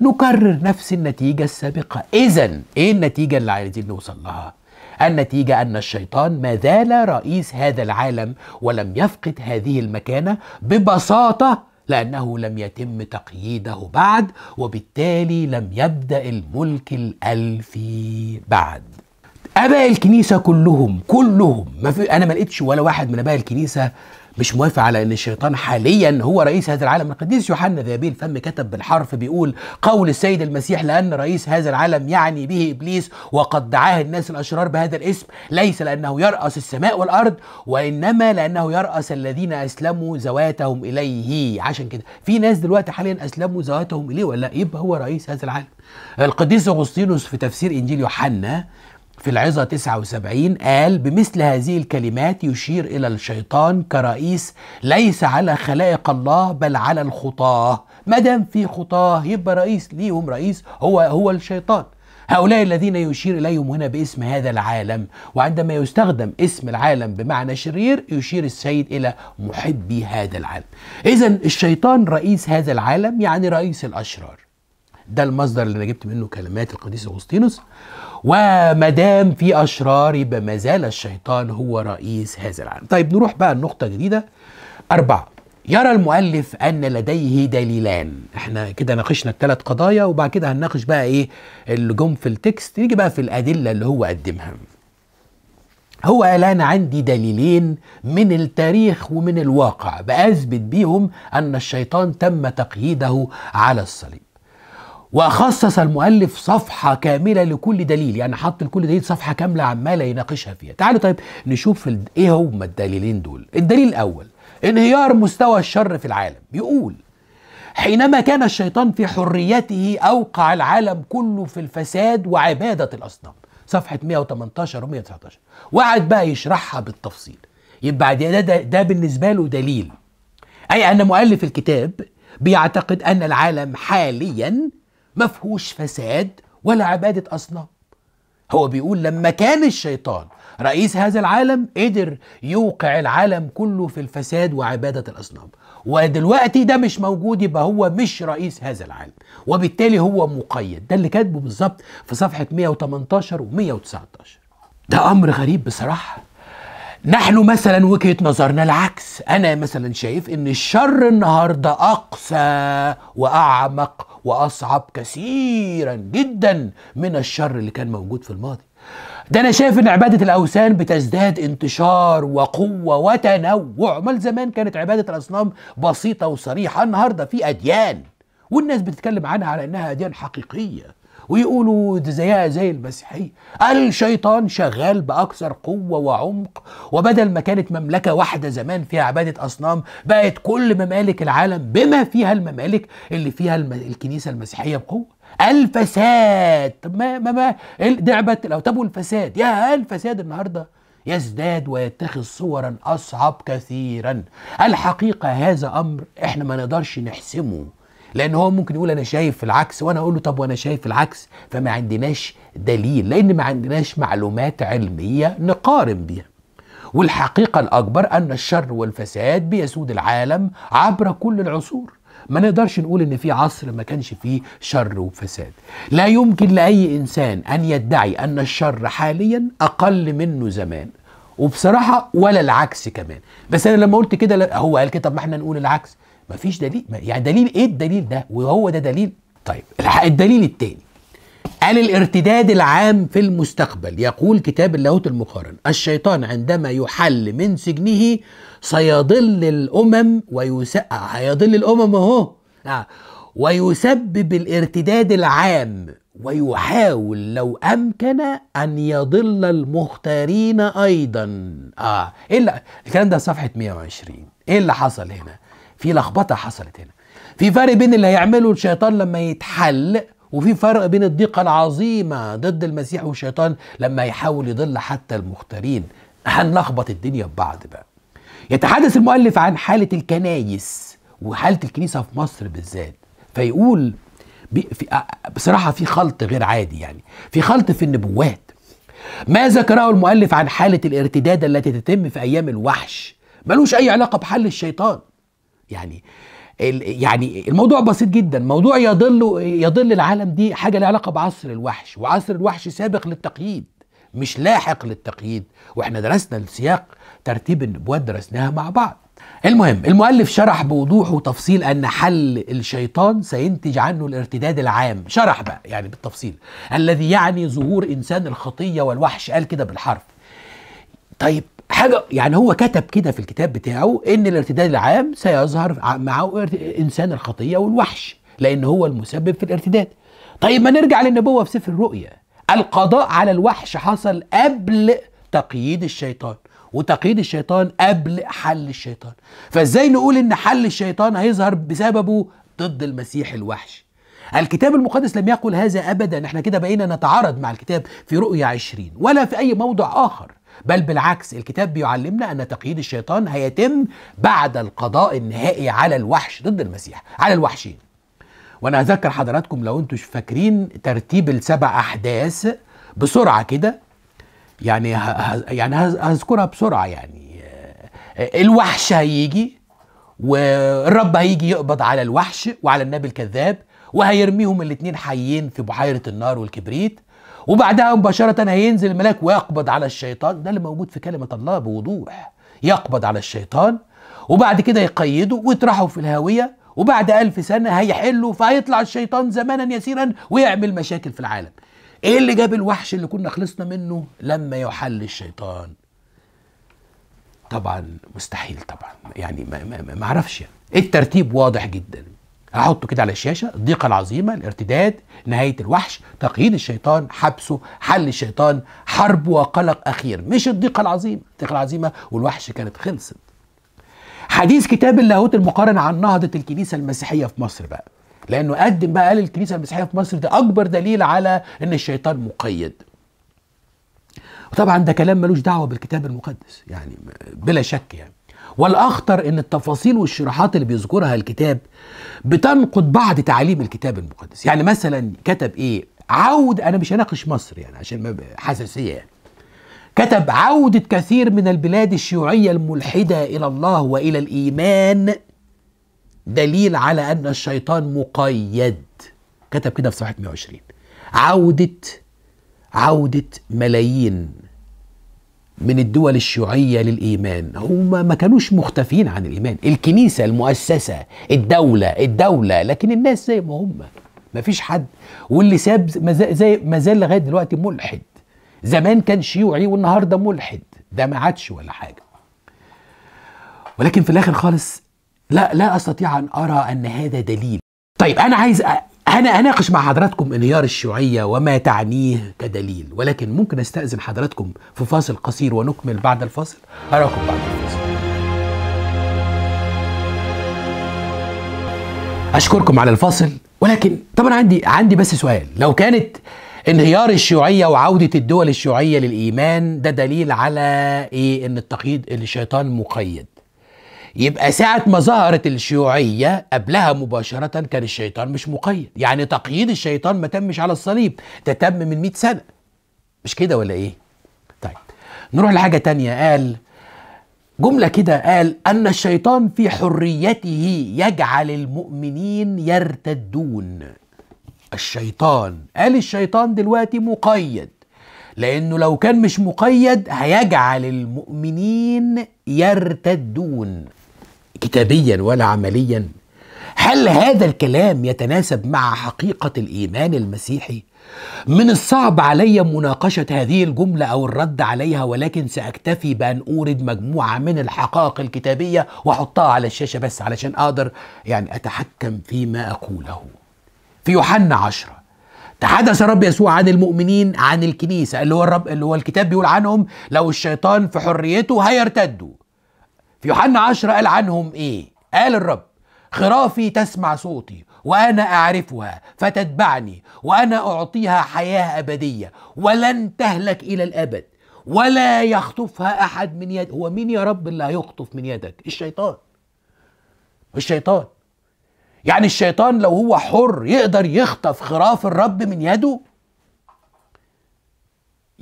نكرر نفس النتيجة السابقة إذا إيه النتيجة اللي عايزين نوصل لها النتيجة أن الشيطان ما زال رئيس هذا العالم ولم يفقد هذه المكانة ببساطة لأنه لم يتم تقييده بعد وبالتالي لم يبدأ الملك الألفي بعد أباء الكنيسة كلهم كلهم ما في أنا ما لقيتش ولا واحد من أباء الكنيسة مش موافق على ان الشيطان حاليا هو رئيس هذا العالم القديس يوحنا ذهبي الفم كتب بالحرف بيقول قول السيد المسيح لان رئيس هذا العالم يعني به ابليس وقد دعاه الناس الاشرار بهذا الاسم ليس لانه يراس السماء والارض وانما لانه يراس الذين اسلموا ذواتهم اليه عشان كده في ناس دلوقتي حاليا اسلموا ذواتهم اليه ولا يبقى هو رئيس هذا العالم القديس اغسطينوس في تفسير انجيل يوحنا في العظة 79 قال بمثل هذه الكلمات يشير إلى الشيطان كرئيس ليس على خلائق الله بل على الخطاة ما دام في خطاة يبقى رئيس ليهم رئيس هو هو الشيطان هؤلاء الذين يشير إليهم هنا باسم هذا العالم وعندما يستخدم اسم العالم بمعنى شرير يشير السيد إلى محبي هذا العالم إذا الشيطان رئيس هذا العالم يعني رئيس الأشرار ده المصدر اللي أنا جبت منه كلمات القديس أغسطينوس ومدام في أشرار يبقى ما زال الشيطان هو رئيس هذا العالم طيب نروح بقى لنقطة جديدة أربعة يرى المؤلف أن لديه دليلان احنا كده ناقشنا الثلاث قضايا وبعد كده هنناقش بقى ايه اللي جم في التكست نيجي بقى في الأدلة اللي هو قدمها هو قال أنا عندي دليلين من التاريخ ومن الواقع بأثبت بيهم أن الشيطان تم تقييده على الصليب وخصص المؤلف صفحة كاملة لكل دليل يعني حط لكل دليل صفحة كاملة عمالة يناقشها فيها تعالوا طيب نشوف ايه هما الدليلين دول الدليل الأول انهيار مستوى الشر في العالم بيقول حينما كان الشيطان في حريته أوقع العالم كله في الفساد وعبادة الأصنام صفحة 118 و 119 وقعد بقى يشرحها بالتفصيل يبقى ده, ده, ده بالنسبة له دليل أي أن مؤلف الكتاب بيعتقد أن العالم حاليا ما فيهوش فساد ولا عبادة أصنام هو بيقول لما كان الشيطان رئيس هذا العالم قدر يوقع العالم كله في الفساد وعبادة الأصنام ودلوقتي ده مش موجود يبقى هو مش رئيس هذا العالم وبالتالي هو مقيد ده اللي كاتبه بالظبط في صفحة 118 و 119 ده أمر غريب بصراحة نحن مثلا وجهة نظرنا العكس أنا مثلا شايف إن الشر النهاردة أقسى وأعمق واصعب كثيرا جدا من الشر اللي كان موجود في الماضي ده انا شايف ان عباده الاوثان بتزداد انتشار وقوه وتنوع امال زمان كانت عباده الاصنام بسيطه وصريحه النهارده في اديان والناس بتتكلم عنها على انها اديان حقيقيه ويقولوا زيها زي المسيحية الشيطان شغال بأكثر قوة وعمق وبدل ما كانت مملكة واحدة زمان فيها عبادة أصنام بقت كل ممالك العالم بما فيها الممالك اللي فيها الم... الكنيسة المسيحية بقوة الفساد طب ما ما ما دعبة تبوا والفساد يا الفساد النهارده يزداد ويتخذ صورا أصعب كثيرا الحقيقة هذا أمر إحنا ما نقدرش نحسمه لان هو ممكن يقول انا شايف العكس وانا اقول له طب وانا شايف العكس فما عندناش دليل لان ما عندناش معلومات علميه نقارن بيها والحقيقه الاكبر ان الشر والفساد بيسود العالم عبر كل العصور ما نقدرش نقول ان في عصر ما كانش فيه شر وفساد لا يمكن لاي انسان ان يدعي ان الشر حاليا اقل منه زمان وبصراحه ولا العكس كمان بس انا لما قلت كده هو قال كده طب ما احنا نقول العكس مفيش دليل يعني دليل ايه الدليل ده وهو ده دليل طيب الدليل الثاني قال الارتداد العام في المستقبل يقول كتاب اللاهوت المقارن الشيطان عندما يحل من سجنه سيضل الامم ويس... آه، هيضل الامم اهو آه، ويسبب الارتداد العام ويحاول لو امكن ان يضل المختارين ايضا اه ايه اللي... الكلام ده صفحه 120 ايه اللي حصل هنا في لخبطه حصلت هنا في فرق بين اللي هيعمله الشيطان لما يتحل وفي فرق بين الضيقة العظيمة ضد المسيح والشيطان لما يحاول يضل حتى المختارين هنلخبط الدنيا ببعض بقى يتحدث المؤلف عن حالة الكنايس وحالة الكنيسة في مصر بالذات فيقول في بصراحة في خلط غير عادي يعني في خلط في النبوات ما ذكره المؤلف عن حالة الارتداد التي تتم في أيام الوحش ملوش أي علاقة بحل الشيطان يعني يعني الموضوع بسيط جدا موضوع يضل يضل العالم دي حاجه لها علاقه بعصر الوحش وعصر الوحش سابق للتقييد مش لاحق للتقييد واحنا درسنا السياق ترتيب النبوات درسناها مع بعض المهم المؤلف شرح بوضوح وتفصيل ان حل الشيطان سينتج عنه الارتداد العام شرح بقى يعني بالتفصيل الذي يعني ظهور انسان الخطيه والوحش قال كده بالحرف طيب حاجه يعني هو كتب كده في الكتاب بتاعه ان الارتداد العام سيظهر معه انسان الخطيه والوحش لان هو المسبب في الارتداد طيب ما نرجع للنبوه في سفر الرؤيا القضاء على الوحش حصل قبل تقييد الشيطان وتقييد الشيطان قبل حل الشيطان فازاي نقول ان حل الشيطان هيظهر بسببه ضد المسيح الوحش الكتاب المقدس لم يقل هذا ابدا احنا كده بقينا نتعارض مع الكتاب في رؤيا عشرين ولا في اي موضع اخر بل بالعكس الكتاب بيعلمنا أن تقييد الشيطان هيتم بعد القضاء النهائي على الوحش ضد المسيح على الوحشين وأنا أذكر حضراتكم لو أنتم فاكرين ترتيب السبع أحداث بسرعة كده يعني يعني هذكرها بسرعة يعني الوحش هيجي والرب هيجي يقبض على الوحش وعلى النبي الكذاب وهيرميهم الاثنين حيين في بحيرة النار والكبريت وبعدها مباشرة هينزل الملاك ويقبض على الشيطان ده اللي موجود في كلمة الله بوضوح يقبض على الشيطان وبعد كده يقيده ويطرحه في الهاوية وبعد ألف سنة هيحله فهيطلع الشيطان زمنا يسيرا ويعمل مشاكل في العالم ايه اللي جاب الوحش اللي كنا خلصنا منه لما يحل الشيطان طبعا مستحيل طبعا يعني ما, ما, ما, ما اعرفش يعني. الترتيب واضح جدا هحطه كده على الشاشه الضيقه العظيمه الارتداد نهايه الوحش تقييد الشيطان حبسه حل الشيطان حرب وقلق اخير مش الضيقه العظيمه الضيقه العظيمه والوحش كانت خلصت حديث كتاب اللاهوت المقارن عن نهضه الكنيسه المسيحيه في مصر بقى لانه قدم بقى قال الكنيسه المسيحيه في مصر ده اكبر دليل على ان الشيطان مقيد وطبعا ده كلام ملوش دعوه بالكتاب المقدس يعني بلا شك يعني والاخطر ان التفاصيل والشروحات اللي بيذكرها الكتاب بتنقض بعض تعاليم الكتاب المقدس يعني مثلا كتب ايه عود انا مش هناقش مصر يعني عشان حساسيه يعني كتب عودة كثير من البلاد الشيوعية الملحدة إلى الله وإلى الإيمان دليل على أن الشيطان مقيد كتب كده في صفحة 120 عودة عودة ملايين من الدول الشيوعية للإيمان هما ما كانوش مختفين عن الإيمان الكنيسة المؤسسة الدولة الدولة لكن الناس زي ما هما ما فيش حد واللي ساب زي ما زال لغاية دلوقتي ملحد زمان كان شيوعي والنهاردة ملحد ده ما عادش ولا حاجة ولكن في الآخر خالص لا لا أستطيع أن أرى أن هذا دليل طيب أنا عايز أ... أنا هناقش مع حضراتكم انهيار الشيوعية وما تعنيه كدليل ولكن ممكن استأذن حضراتكم في فاصل قصير ونكمل بعد الفاصل أراكم بعد الفاصل أشكركم على الفاصل ولكن طبعا عندي عندي بس سؤال لو كانت انهيار الشيوعية وعودة الدول الشيوعية للإيمان ده دليل على إيه إن التقييد الشيطان مقيد يبقى ساعة ما ظهرت الشيوعية قبلها مباشرة كان الشيطان مش مقيد يعني تقييد الشيطان ما تمش على الصليب ده تم من 100 سنة مش كده ولا ايه طيب نروح لحاجة تانية قال جملة كده قال أن الشيطان في حريته يجعل المؤمنين يرتدون الشيطان قال الشيطان دلوقتي مقيد لأنه لو كان مش مقيد هيجعل المؤمنين يرتدون كتابيا ولا عمليا هل هذا الكلام يتناسب مع حقيقه الايمان المسيحي من الصعب علي مناقشه هذه الجمله او الرد عليها ولكن ساكتفي بان اورد مجموعه من الحقائق الكتابيه واحطها على الشاشه بس علشان اقدر يعني اتحكم فيما اقوله في يوحنا عشرة تحدث الرب يسوع عن المؤمنين عن الكنيسة اللي هو الرب اللي هو الكتاب بيقول عنهم لو الشيطان في حريته هيرتدوا في يوحنا 10 قال عنهم ايه قال الرب خرافي تسمع صوتي وانا اعرفها فتتبعني وانا اعطيها حياه ابديه ولن تهلك الى الابد ولا يخطفها احد من يد هو مين يا رب اللي هيخطف من يدك الشيطان الشيطان يعني الشيطان لو هو حر يقدر يخطف خراف الرب من يده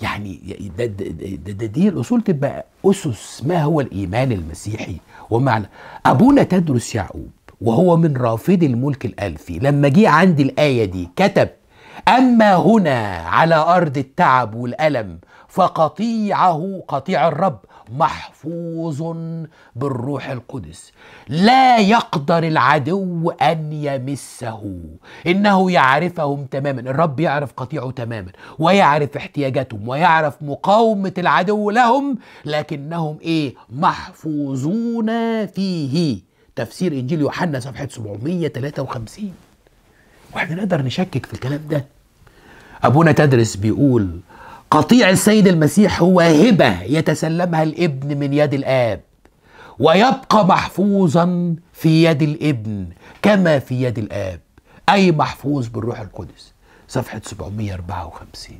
يعني ده, ده, ده, ده دي الاصول تبقى اسس ما هو الايمان المسيحي ومعنى ابونا تدرس يعقوب وهو من رافض الملك الالفي لما جه عند الايه دي كتب اما هنا على ارض التعب والالم فقطيعه قطيع الرب محفوظ بالروح القدس لا يقدر العدو ان يمسه انه يعرفهم تماما الرب يعرف قطيعه تماما ويعرف احتياجاتهم ويعرف مقاومه العدو لهم لكنهم ايه محفوظون فيه تفسير انجيل يوحنا صفحه 753 واحنا نقدر نشكك في الكلام ده ابونا تدرس بيقول قطيع السيد المسيح هو هبة يتسلمها الابن من يد الآب ويبقى محفوظا في يد الابن كما في يد الآب أي محفوظ بالروح القدس صفحة 754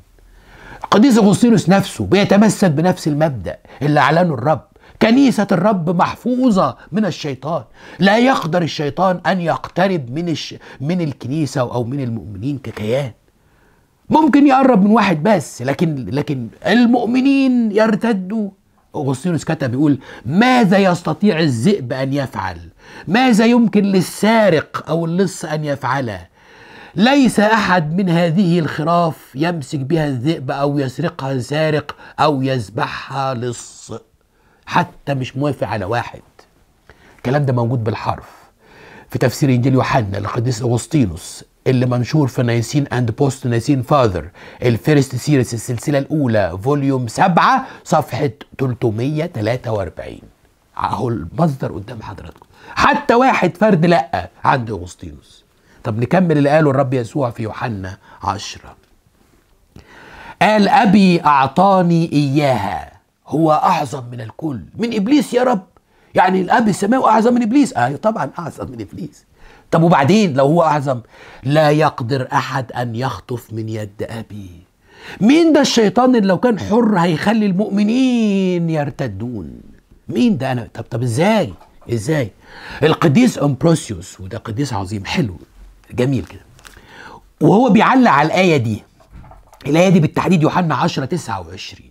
القديس أغسطينوس نفسه بيتمسك بنفس المبدأ اللي أعلنه الرب كنيسة الرب محفوظة من الشيطان لا يقدر الشيطان أن يقترب من, الش... من الكنيسة أو من المؤمنين ككيان ممكن يقرب من واحد بس لكن لكن المؤمنين يرتدوا اغسطينوس كتب بيقول ماذا يستطيع الذئب ان يفعل ماذا يمكن للسارق او اللص ان يفعله ليس احد من هذه الخراف يمسك بها الذئب او يسرقها سارق او يذبحها لص حتى مش موافق على واحد الكلام ده موجود بالحرف في تفسير انجيل يوحنا للقديس اغسطينوس اللي منشور في نايسين اند بوست نايسين فاذر الفيرست سيريس السلسله الاولى فوليوم 7 صفحه 343 اهو المصدر قدام حضراتكم حتى واحد فرد لا عند اغسطينوس طب نكمل اللي قاله الرب يسوع في يوحنا 10 قال ابي اعطاني اياها هو اعظم من الكل من ابليس يا رب يعني الاب السماوي اعظم من ابليس اه طبعا اعظم من ابليس طب وبعدين لو هو أعظم لا يقدر أحد أن يخطف من يد ابي مين ده الشيطان اللي لو كان حر هيخلي المؤمنين يرتدون مين ده أنا طب طب إزاي إزاي القديس أمبروسيوس وده قديس عظيم حلو جميل كده وهو بيعلق على الآية دي الآية دي بالتحديد يوحنا 10 29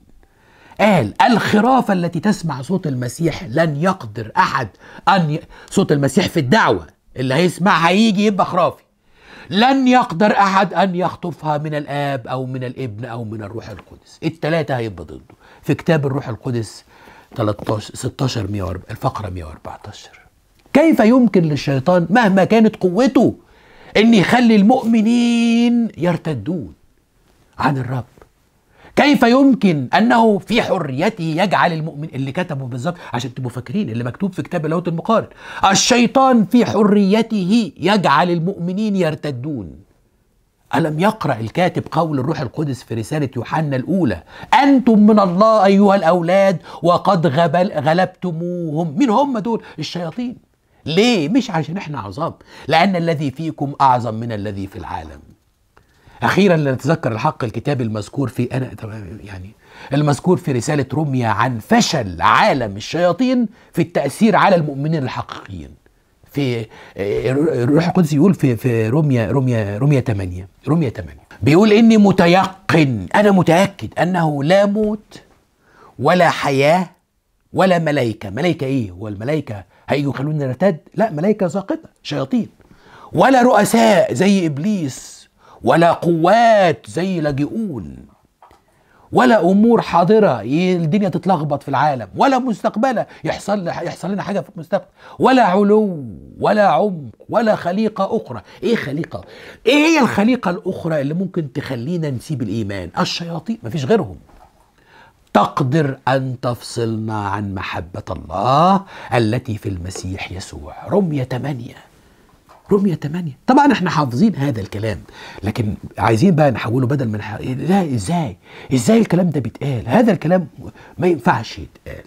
قال الخرافة التي تسمع صوت المسيح لن يقدر أحد أن ي... صوت المسيح في الدعوة اللي هيسمعها يجي يبقى خرافي لن يقدر احد ان يخطفها من الاب او من الابن او من الروح القدس التلاتة هيبقى ضده في كتاب الروح القدس 13 16 الفقره 114 كيف يمكن للشيطان مهما كانت قوته ان يخلي المؤمنين يرتدون عن الرب كيف يمكن أنه في حريته يجعل المؤمن اللي كتبه بالظبط عشان تبقوا فاكرين اللي مكتوب في كتاب لاوت المقارن الشيطان في حريته يجعل المؤمنين يرتدون ألم يقرأ الكاتب قول الروح القدس في رسالة يوحنا الأولى أنتم من الله أيها الأولاد وقد غلبتموهم من هم دول الشياطين ليه مش عشان احنا عظام لأن الذي فيكم أعظم من الذي في العالم أخيرا لنتذكر الحق الكتاب المذكور في أنا يعني المذكور في رسالة روميا عن فشل عالم الشياطين في التأثير على المؤمنين الحقيقيين في آه، الروح القدس يقول في في روميا روميا روميا 8 روميا 8 بيقول اني متيقن انا متاكد انه لا موت ولا حياه ولا ملائكه ملائكه ايه هو الملائكه هيجوا يخلونا نرتد لا ملائكه ساقطه شياطين ولا رؤساء زي ابليس ولا قوات زي لاجئون ولا امور حاضره الدنيا تتلخبط في العالم ولا مستقبله يحصل يحصل لنا حاجه في المستقبل ولا علو ولا عمق ولا خليقه اخرى ايه خليقه ايه هي الخليقه الاخرى اللي ممكن تخلينا نسيب الايمان الشياطين مفيش غيرهم تقدر ان تفصلنا عن محبه الله التي في المسيح يسوع رميه 8 رمية 8 طبعا احنا حافظين هذا الكلام لكن عايزين بقى نحوله بدل من حق... لا ازاي ازاي الكلام ده بيتقال هذا الكلام ما ينفعش يتقال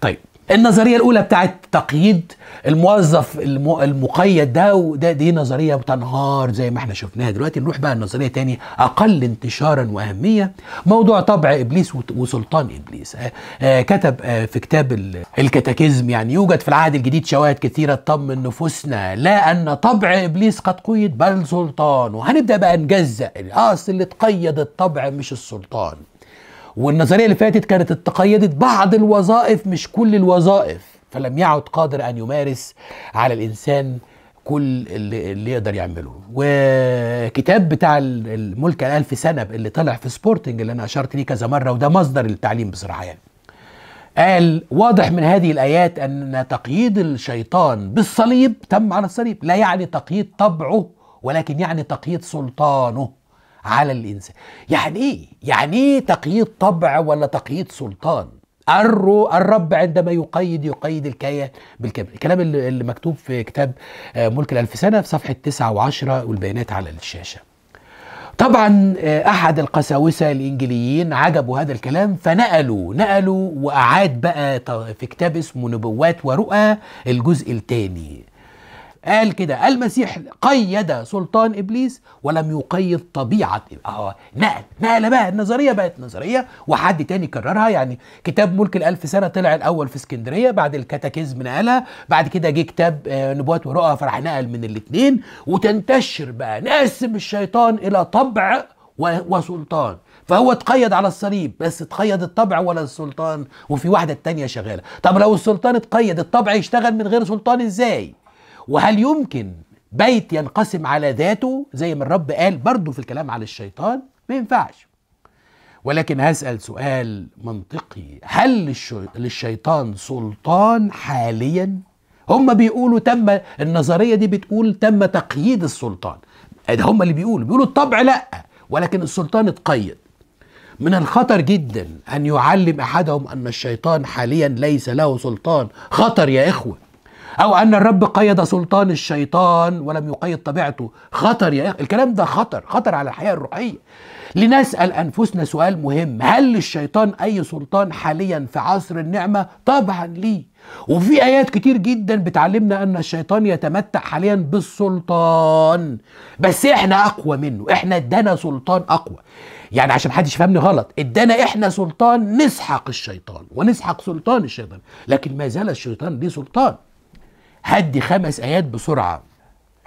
طيب النظريه الاولى بتاعت تقييد الموظف المقيد ده وده دي نظريه بتنهار زي ما احنا شفناها دلوقتي نروح بقى النظريه تاني اقل انتشارا واهميه موضوع طبع ابليس وسلطان ابليس آه، آه، كتب آه، في كتاب الكتاكيزم يعني يوجد في العهد الجديد شواهد كثيره تطمن نفوسنا لا ان طبع ابليس قد قيد بل سلطان وهنبدا بقى نجزأ الاصل اللي تقيد الطبع مش السلطان والنظريه اللي فاتت كانت اتقيدت بعض الوظائف مش كل الوظائف فلم يعد قادر ان يمارس على الانسان كل اللي, اللي يقدر يعمله وكتاب بتاع الملك الالف سنه اللي طلع في سبورتنج اللي انا اشرت ليه كذا مره وده مصدر التعليم بصراحه يعني قال واضح من هذه الايات ان تقييد الشيطان بالصليب تم على الصليب لا يعني تقييد طبعه ولكن يعني تقييد سلطانه على الانسان يعني ايه يعني ايه تقييد طبع ولا تقييد سلطان الرو الرب عندما يقيد يقيد الكيان بالكامل الكلام اللي مكتوب في كتاب آه، ملك الألف سنة في صفحة 9 و10 والبيانات على الشاشة طبعا آه، أحد القساوسة الإنجليين عجبوا هذا الكلام فنقلوا نقلوا وأعاد بقى في كتاب اسمه نبوات ورؤى الجزء الثاني قال كده المسيح قيد سلطان ابليس ولم يقيد طبيعه اه نقل نقل بقى النظريه بقت نظريه وحد تاني كررها يعني كتاب ملك الالف سنه طلع الاول في اسكندريه بعد الكاتاكيزم نقلها بعد كده جه كتاب آه، نبوات ورؤى فرح نقل من الاثنين وتنتشر بقى نقسم الشيطان الى طبع وسلطان فهو اتقيد على الصليب بس اتقيد الطبع ولا السلطان وفي واحده تانية شغاله طب لو السلطان اتقيد الطبع يشتغل من غير سلطان ازاي وهل يمكن بيت ينقسم على ذاته زي ما الرب قال برضه في الكلام على الشيطان ما ينفعش ولكن هسأل سؤال منطقي هل للشيطان سلطان حاليا هم بيقولوا تم النظرية دي بتقول تم تقييد السلطان هم اللي بيقولوا بيقولوا الطبع لا ولكن السلطان اتقيد من الخطر جدا أن يعلم أحدهم أن الشيطان حاليا ليس له سلطان خطر يا إخوة أو أن الرب قيد سلطان الشيطان ولم يقيد طبيعته خطر يا إخ الكلام ده خطر خطر على الحياة الروحية لنسأل أنفسنا سؤال مهم هل للشيطان أي سلطان حاليا في عصر النعمة؟ طبعا ليه وفي آيات كتير جدا بتعلمنا أن الشيطان يتمتع حاليا بالسلطان بس إحنا أقوى منه إحنا ادانا سلطان أقوى يعني عشان حدش يفهمني غلط ادانا احنا سلطان نسحق الشيطان ونسحق سلطان الشيطان لكن ما زال الشيطان ليه سلطان هدي خمس ايات بسرعه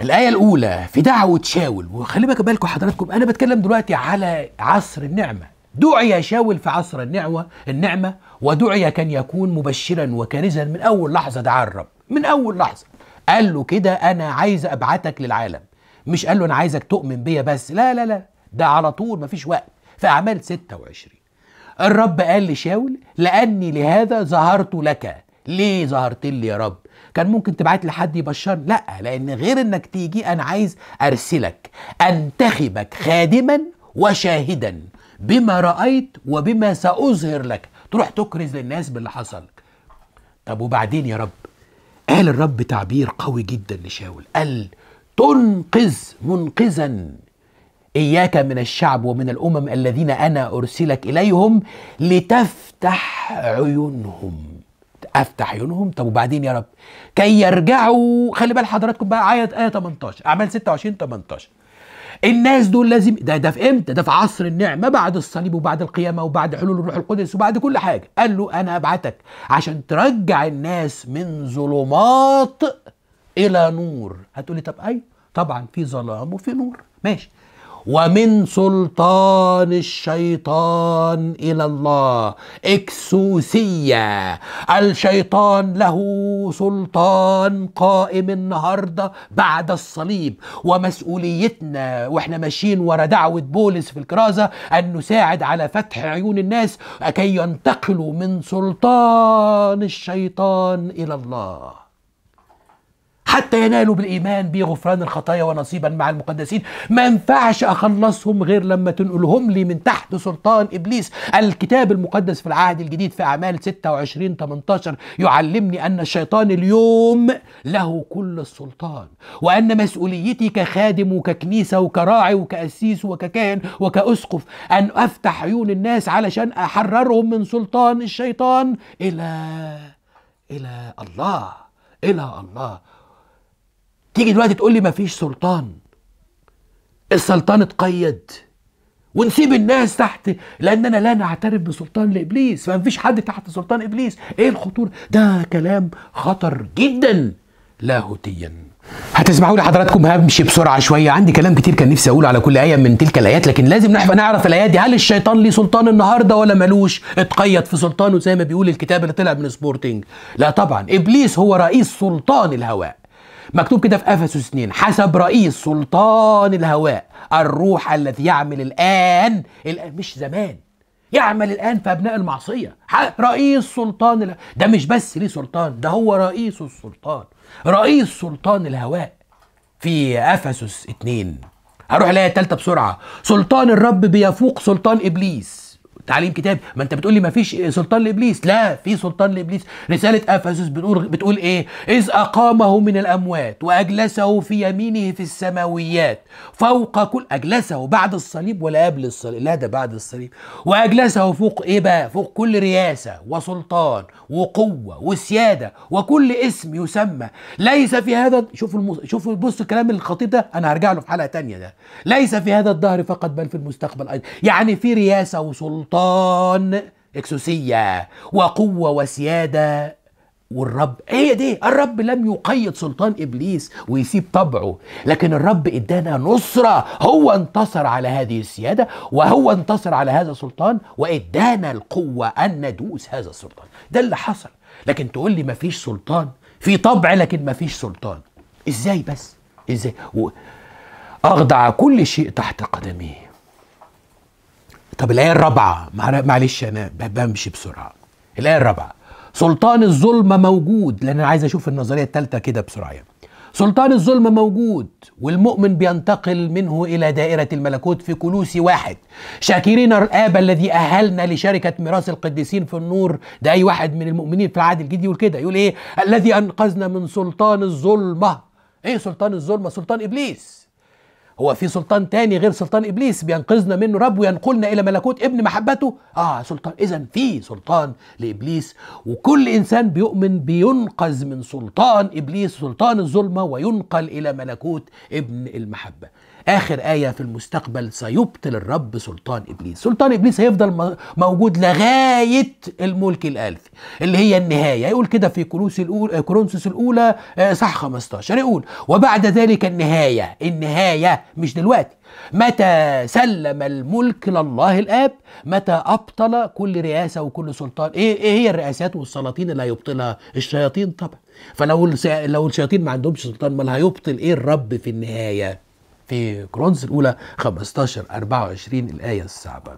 الآية الأولى في دعوة شاول وخلي بالك بالكم حضراتكم أنا بتكلم دلوقتي على عصر النعمة دعي شاول في عصر النعمة النعمة ودعي كان يكون مبشرا وكارزا من أول لحظة دعا الرب من أول لحظة قال له كده أنا عايز أبعتك للعالم مش قال له أنا عايزك تؤمن بيا بس لا لا لا ده على طول مفيش وقت في أعمال 26 الرب قال لشاول لأني لهذا ظهرت لك ليه ظهرت لي يا رب كان ممكن تبعت لحد يبشرني لا لان غير انك تيجي انا عايز ارسلك انتخبك خادما وشاهدا بما رايت وبما ساظهر لك تروح تكرز للناس باللي حصل طب وبعدين يا رب قال الرب تعبير قوي جدا لشاول قال تنقذ منقذا اياك من الشعب ومن الامم الذين انا ارسلك اليهم لتفتح عيونهم افتح عيونهم طب وبعدين يا رب كي يرجعوا خلي بال حضراتكم بقى عيط ايه 18 آية اعمال 26 18 الناس دول لازم ده ده في امتى ده في عصر النعمه بعد الصليب وبعد القيامه وبعد حلول الروح القدس وبعد كل حاجه قال له انا ابعتك عشان ترجع الناس من ظلمات الى نور هتقولي طب ايوه طبعا في ظلام وفي نور ماشي ومن سلطان الشيطان الى الله اكسوسيه الشيطان له سلطان قائم النهارده بعد الصليب ومسؤوليتنا واحنا ماشيين ورا دعوه بولس في الكرازه ان نساعد على فتح عيون الناس كي ينتقلوا من سلطان الشيطان الى الله حتى ينالوا بالإيمان بغفران الخطايا ونصيبا مع المقدسين ما ينفعش أخلصهم غير لما تنقلهم لي من تحت سلطان إبليس الكتاب المقدس في العهد الجديد في أعمال 26 18 يعلمني أن الشيطان اليوم له كل السلطان وأن مسؤوليتي كخادم وككنيسة وكراعي وكأسيس وككاهن وكأسقف أن أفتح عيون الناس علشان أحررهم من سلطان الشيطان إلى إلى الله إلى الله تيجي دلوقتي تقول لي مفيش سلطان السلطان اتقيد ونسيب الناس تحت لاننا لا نعترف بسلطان لابليس فمفيش حد تحت سلطان ابليس ايه الخطوره ده كلام خطر جدا لاهوتيا هتسمعوا لي حضراتكم همشي بسرعه شويه عندي كلام كتير كان نفسي اقوله على كل ايه من تلك الايات لكن لازم نحب نعرف الايات دي هل الشيطان ليه سلطان النهارده ولا ملوش اتقيد في سلطانه زي ما بيقول الكتاب اللي طلع من سبورتنج لا طبعا ابليس هو رئيس سلطان الهواء مكتوب كده في افسس 2 حسب رئيس سلطان الهواء الروح الذي يعمل الان الان مش زمان يعمل الان في ابناء المعصيه رئيس سلطان الهواء. ده مش بس ليه سلطان ده هو رئيس السلطان رئيس سلطان الهواء في افسس 2 هروح الاقي الثالثه بسرعه سلطان الرب بيفوق سلطان ابليس تعليم كتاب ما انت بتقول لي ما فيش سلطان لابليس لا في سلطان لابليس رساله افسس بتقول بتقول ايه اذ اقامه من الاموات واجلسه في يمينه في السماويات فوق كل اجلسه بعد الصليب ولا قبل الصليب لا ده بعد الصليب واجلسه فوق ايه بقى فوق كل رياسه وسلطان وقوه وسياده وكل اسم يسمى ليس في هذا شوفوا المص... شوفوا بص الكلام الخطيب ده انا هرجع له في حلقه تانية ده ليس في هذا الدهر فقط بل في المستقبل ايضا يعني في رياسه وسلطان سلطان اكسوسيه وقوه وسياده والرب هي دي الرب لم يقيد سلطان ابليس ويسيب طبعه لكن الرب ادانا نصره هو انتصر على هذه السياده وهو انتصر على هذا السلطان وادانا القوه ان ندوس هذا السلطان ده اللي حصل لكن تقول لي مفيش سلطان في طبع لكن مفيش سلطان ازاي بس ازاي و... اخضع كل شيء تحت قدميه طب الآية الرابعة معلش أنا بمشي بسرعة الآية الرابعة سلطان الظلم موجود لأن أنا عايز أشوف النظرية الثالثة كده بسرعة يعني. سلطان الظلم موجود والمؤمن بينتقل منه إلى دائرة الملكوت في كلوسي واحد شاكرين الآب الذي أهلنا لشركة ميراث القديسين في النور ده أي واحد من المؤمنين في العهد الجديد يقول كده يقول إيه الذي أنقذنا من سلطان الظلمة إيه سلطان الظلمة سلطان إبليس هو في سلطان تاني غير سلطان ابليس بينقذنا منه رب وينقلنا الى ملكوت ابن محبته اه سلطان اذا في سلطان لابليس وكل انسان بيؤمن بينقذ من سلطان ابليس سلطان الظلمه وينقل الى ملكوت ابن المحبه اخر ايه في المستقبل سيبطل الرب سلطان ابليس سلطان ابليس هيفضل موجود لغايه الملك الالفي اللي هي النهايه يقول كده في كروس الاولى كورنثوس الاولى آه، صح 15 يقول وبعد ذلك النهايه النهايه مش دلوقتي متى سلم الملك لله الاب متى ابطل كل رئاسه وكل سلطان ايه ايه هي الرئاسات والسلاطين اللي هيبطلها الشياطين طبعا فلو لو الشياطين ما عندهمش سلطان ما هيبطل ايه الرب في النهايه في كرونز الاولى 15 24 الايه الصعبه.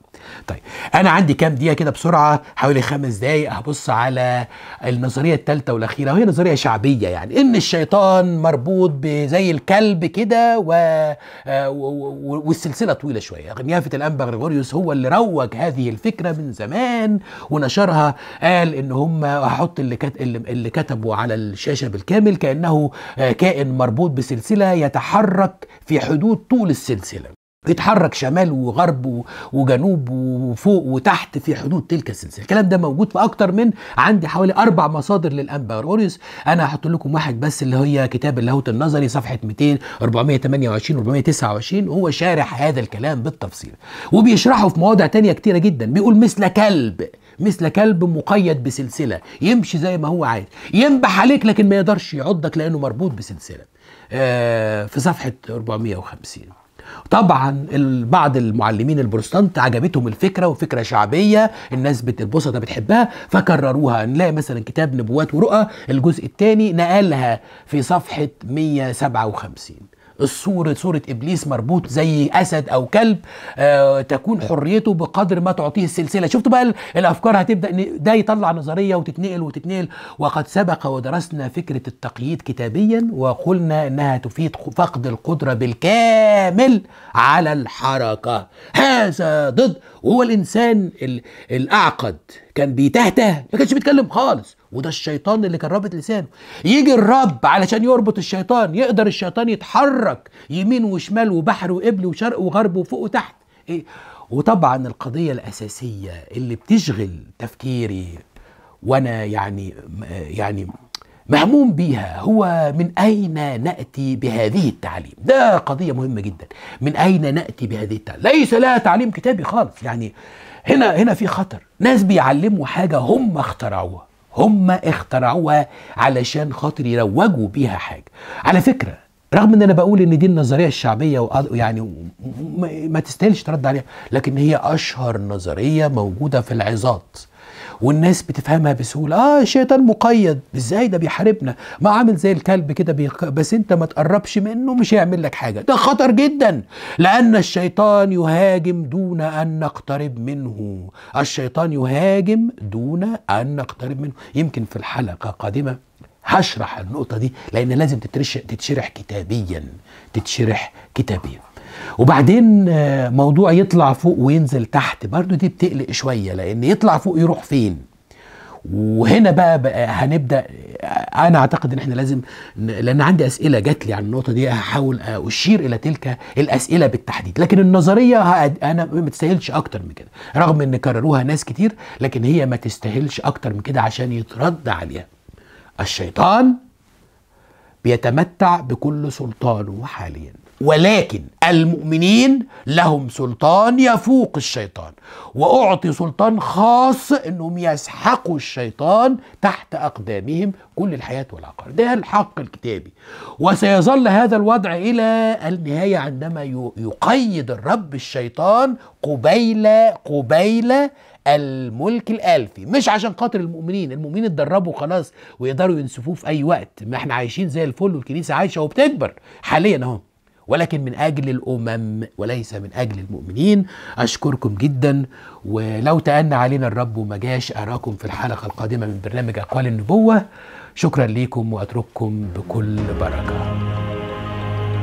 طيب انا عندي كام دقيقه كده بسرعه حوالي خمس دقائق هبص على النظريه الثالثه والاخيره وهي نظريه شعبيه يعني ان الشيطان مربوط بزي الكلب كده و... و... والسلسله طويله شويه غنيافه الانبا غريغوريوس هو اللي روج هذه الفكره من زمان ونشرها قال ان هم هحط اللي, كت... اللي كتبوا على الشاشه بالكامل كانه آه، كائن مربوط بسلسله يتحرك في حدود الحدود طول السلسله بيتحرك شمال وغرب وجنوب وفوق وتحت في حدود تلك السلسله الكلام ده موجود في اكتر من عندي حوالي اربع مصادر للانبا اوريوس انا هحط لكم واحد بس اللي هي كتاب اللاهوت النظري صفحه 200 428 429 هو شارح هذا الكلام بالتفصيل وبيشرحه في مواضع تانية كتيره جدا بيقول مثل كلب مثل كلب مقيد بسلسله يمشي زي ما هو عايز ينبح عليك لكن ما يقدرش يعضك لانه مربوط بسلسله آه، في صفحه 450 طبعا بعض المعلمين البروتستانت عجبتهم الفكره وفكره شعبيه الناس البسطه بتحبها فكرروها نلاقي مثلا كتاب نبوات ورؤى الجزء الثاني نقلها في صفحه 157 الصورة صورة إبليس مربوط زي أسد أو كلب آه تكون حريته بقدر ما تعطيه السلسلة شفتوا بقى الأفكار هتبدأ ده يطلع نظرية وتتنقل وتتنقل وقد سبق ودرسنا فكرة التقييد كتابيا وقلنا أنها تفيد فقد القدرة بالكامل على الحركة هذا ضد وهو الإنسان الأعقد كان بيتهته ما كانش بيتكلم خالص وده الشيطان اللي كان رابط لسانه يجي الرب علشان يربط الشيطان يقدر الشيطان يتحرك يمين وشمال وبحر وقبل وشرق وغرب وفوق وتحت إيه؟ وطبعا القضية الأساسية اللي بتشغل تفكيري وأنا يعني يعني مهموم بيها هو من أين نأتي بهذه التعليم ده قضية مهمة جدا من أين نأتي بهذه التعليم ليس لها تعليم كتابي خالص يعني هنا هنا في خطر ناس بيعلموا حاجة هم اخترعوها هم اخترعوها علشان خاطر يروجوا بيها حاجه على فكره رغم ان انا بقول ان دي النظريه الشعبيه يعني ما تستاهلش ترد عليها لكن هي اشهر نظريه موجوده في العظات والناس بتفهمها بسهوله اه الشيطان مقيد ازاي ده بيحاربنا ما عامل زي الكلب كده بيق... بس انت ما تقربش منه مش هيعمل لك حاجه ده خطر جدا لان الشيطان يهاجم دون ان نقترب منه الشيطان يهاجم دون ان نقترب منه يمكن في الحلقه القادمه هشرح النقطه دي لان لازم تترش... تتشرح كتابيا تتشرح كتابيا وبعدين آه، موضوع يطلع فوق وينزل تحت برضو دي بتقلق شوية لأن يطلع فوق يروح فين وهنا بقى, بقى هنبدا آه، انا اعتقد ان احنا لازم لان عندي اسئله جات لي عن النقطه دي هحاول آه، اشير الى تلك الاسئله بالتحديد لكن النظريه انا ما تستاهلش اكتر من كده رغم ان كرروها ناس كتير لكن هي ما تستاهلش اكتر من كده عشان يترد عليها الشيطان بيتمتع بكل سلطانه حاليا ولكن المؤمنين لهم سلطان يفوق الشيطان واعطي سلطان خاص انهم يسحقوا الشيطان تحت اقدامهم كل الحياه والعقار ده الحق الكتابي وسيظل هذا الوضع الى النهايه عندما يقيد الرب الشيطان قبيل قبيل الملك الالفي مش عشان خاطر المؤمنين المؤمنين اتدربوا خلاص ويقدروا ينسفوه في اي وقت ما احنا عايشين زي الفل والكنيسه عايشه وبتكبر حاليا اهو ولكن من أجل الأمم وليس من أجل المؤمنين أشكركم جدا ولو تأنى علينا الرب وما جاش أراكم في الحلقة القادمة من برنامج أقوال النبوة شكرا ليكم وأترككم بكل بركة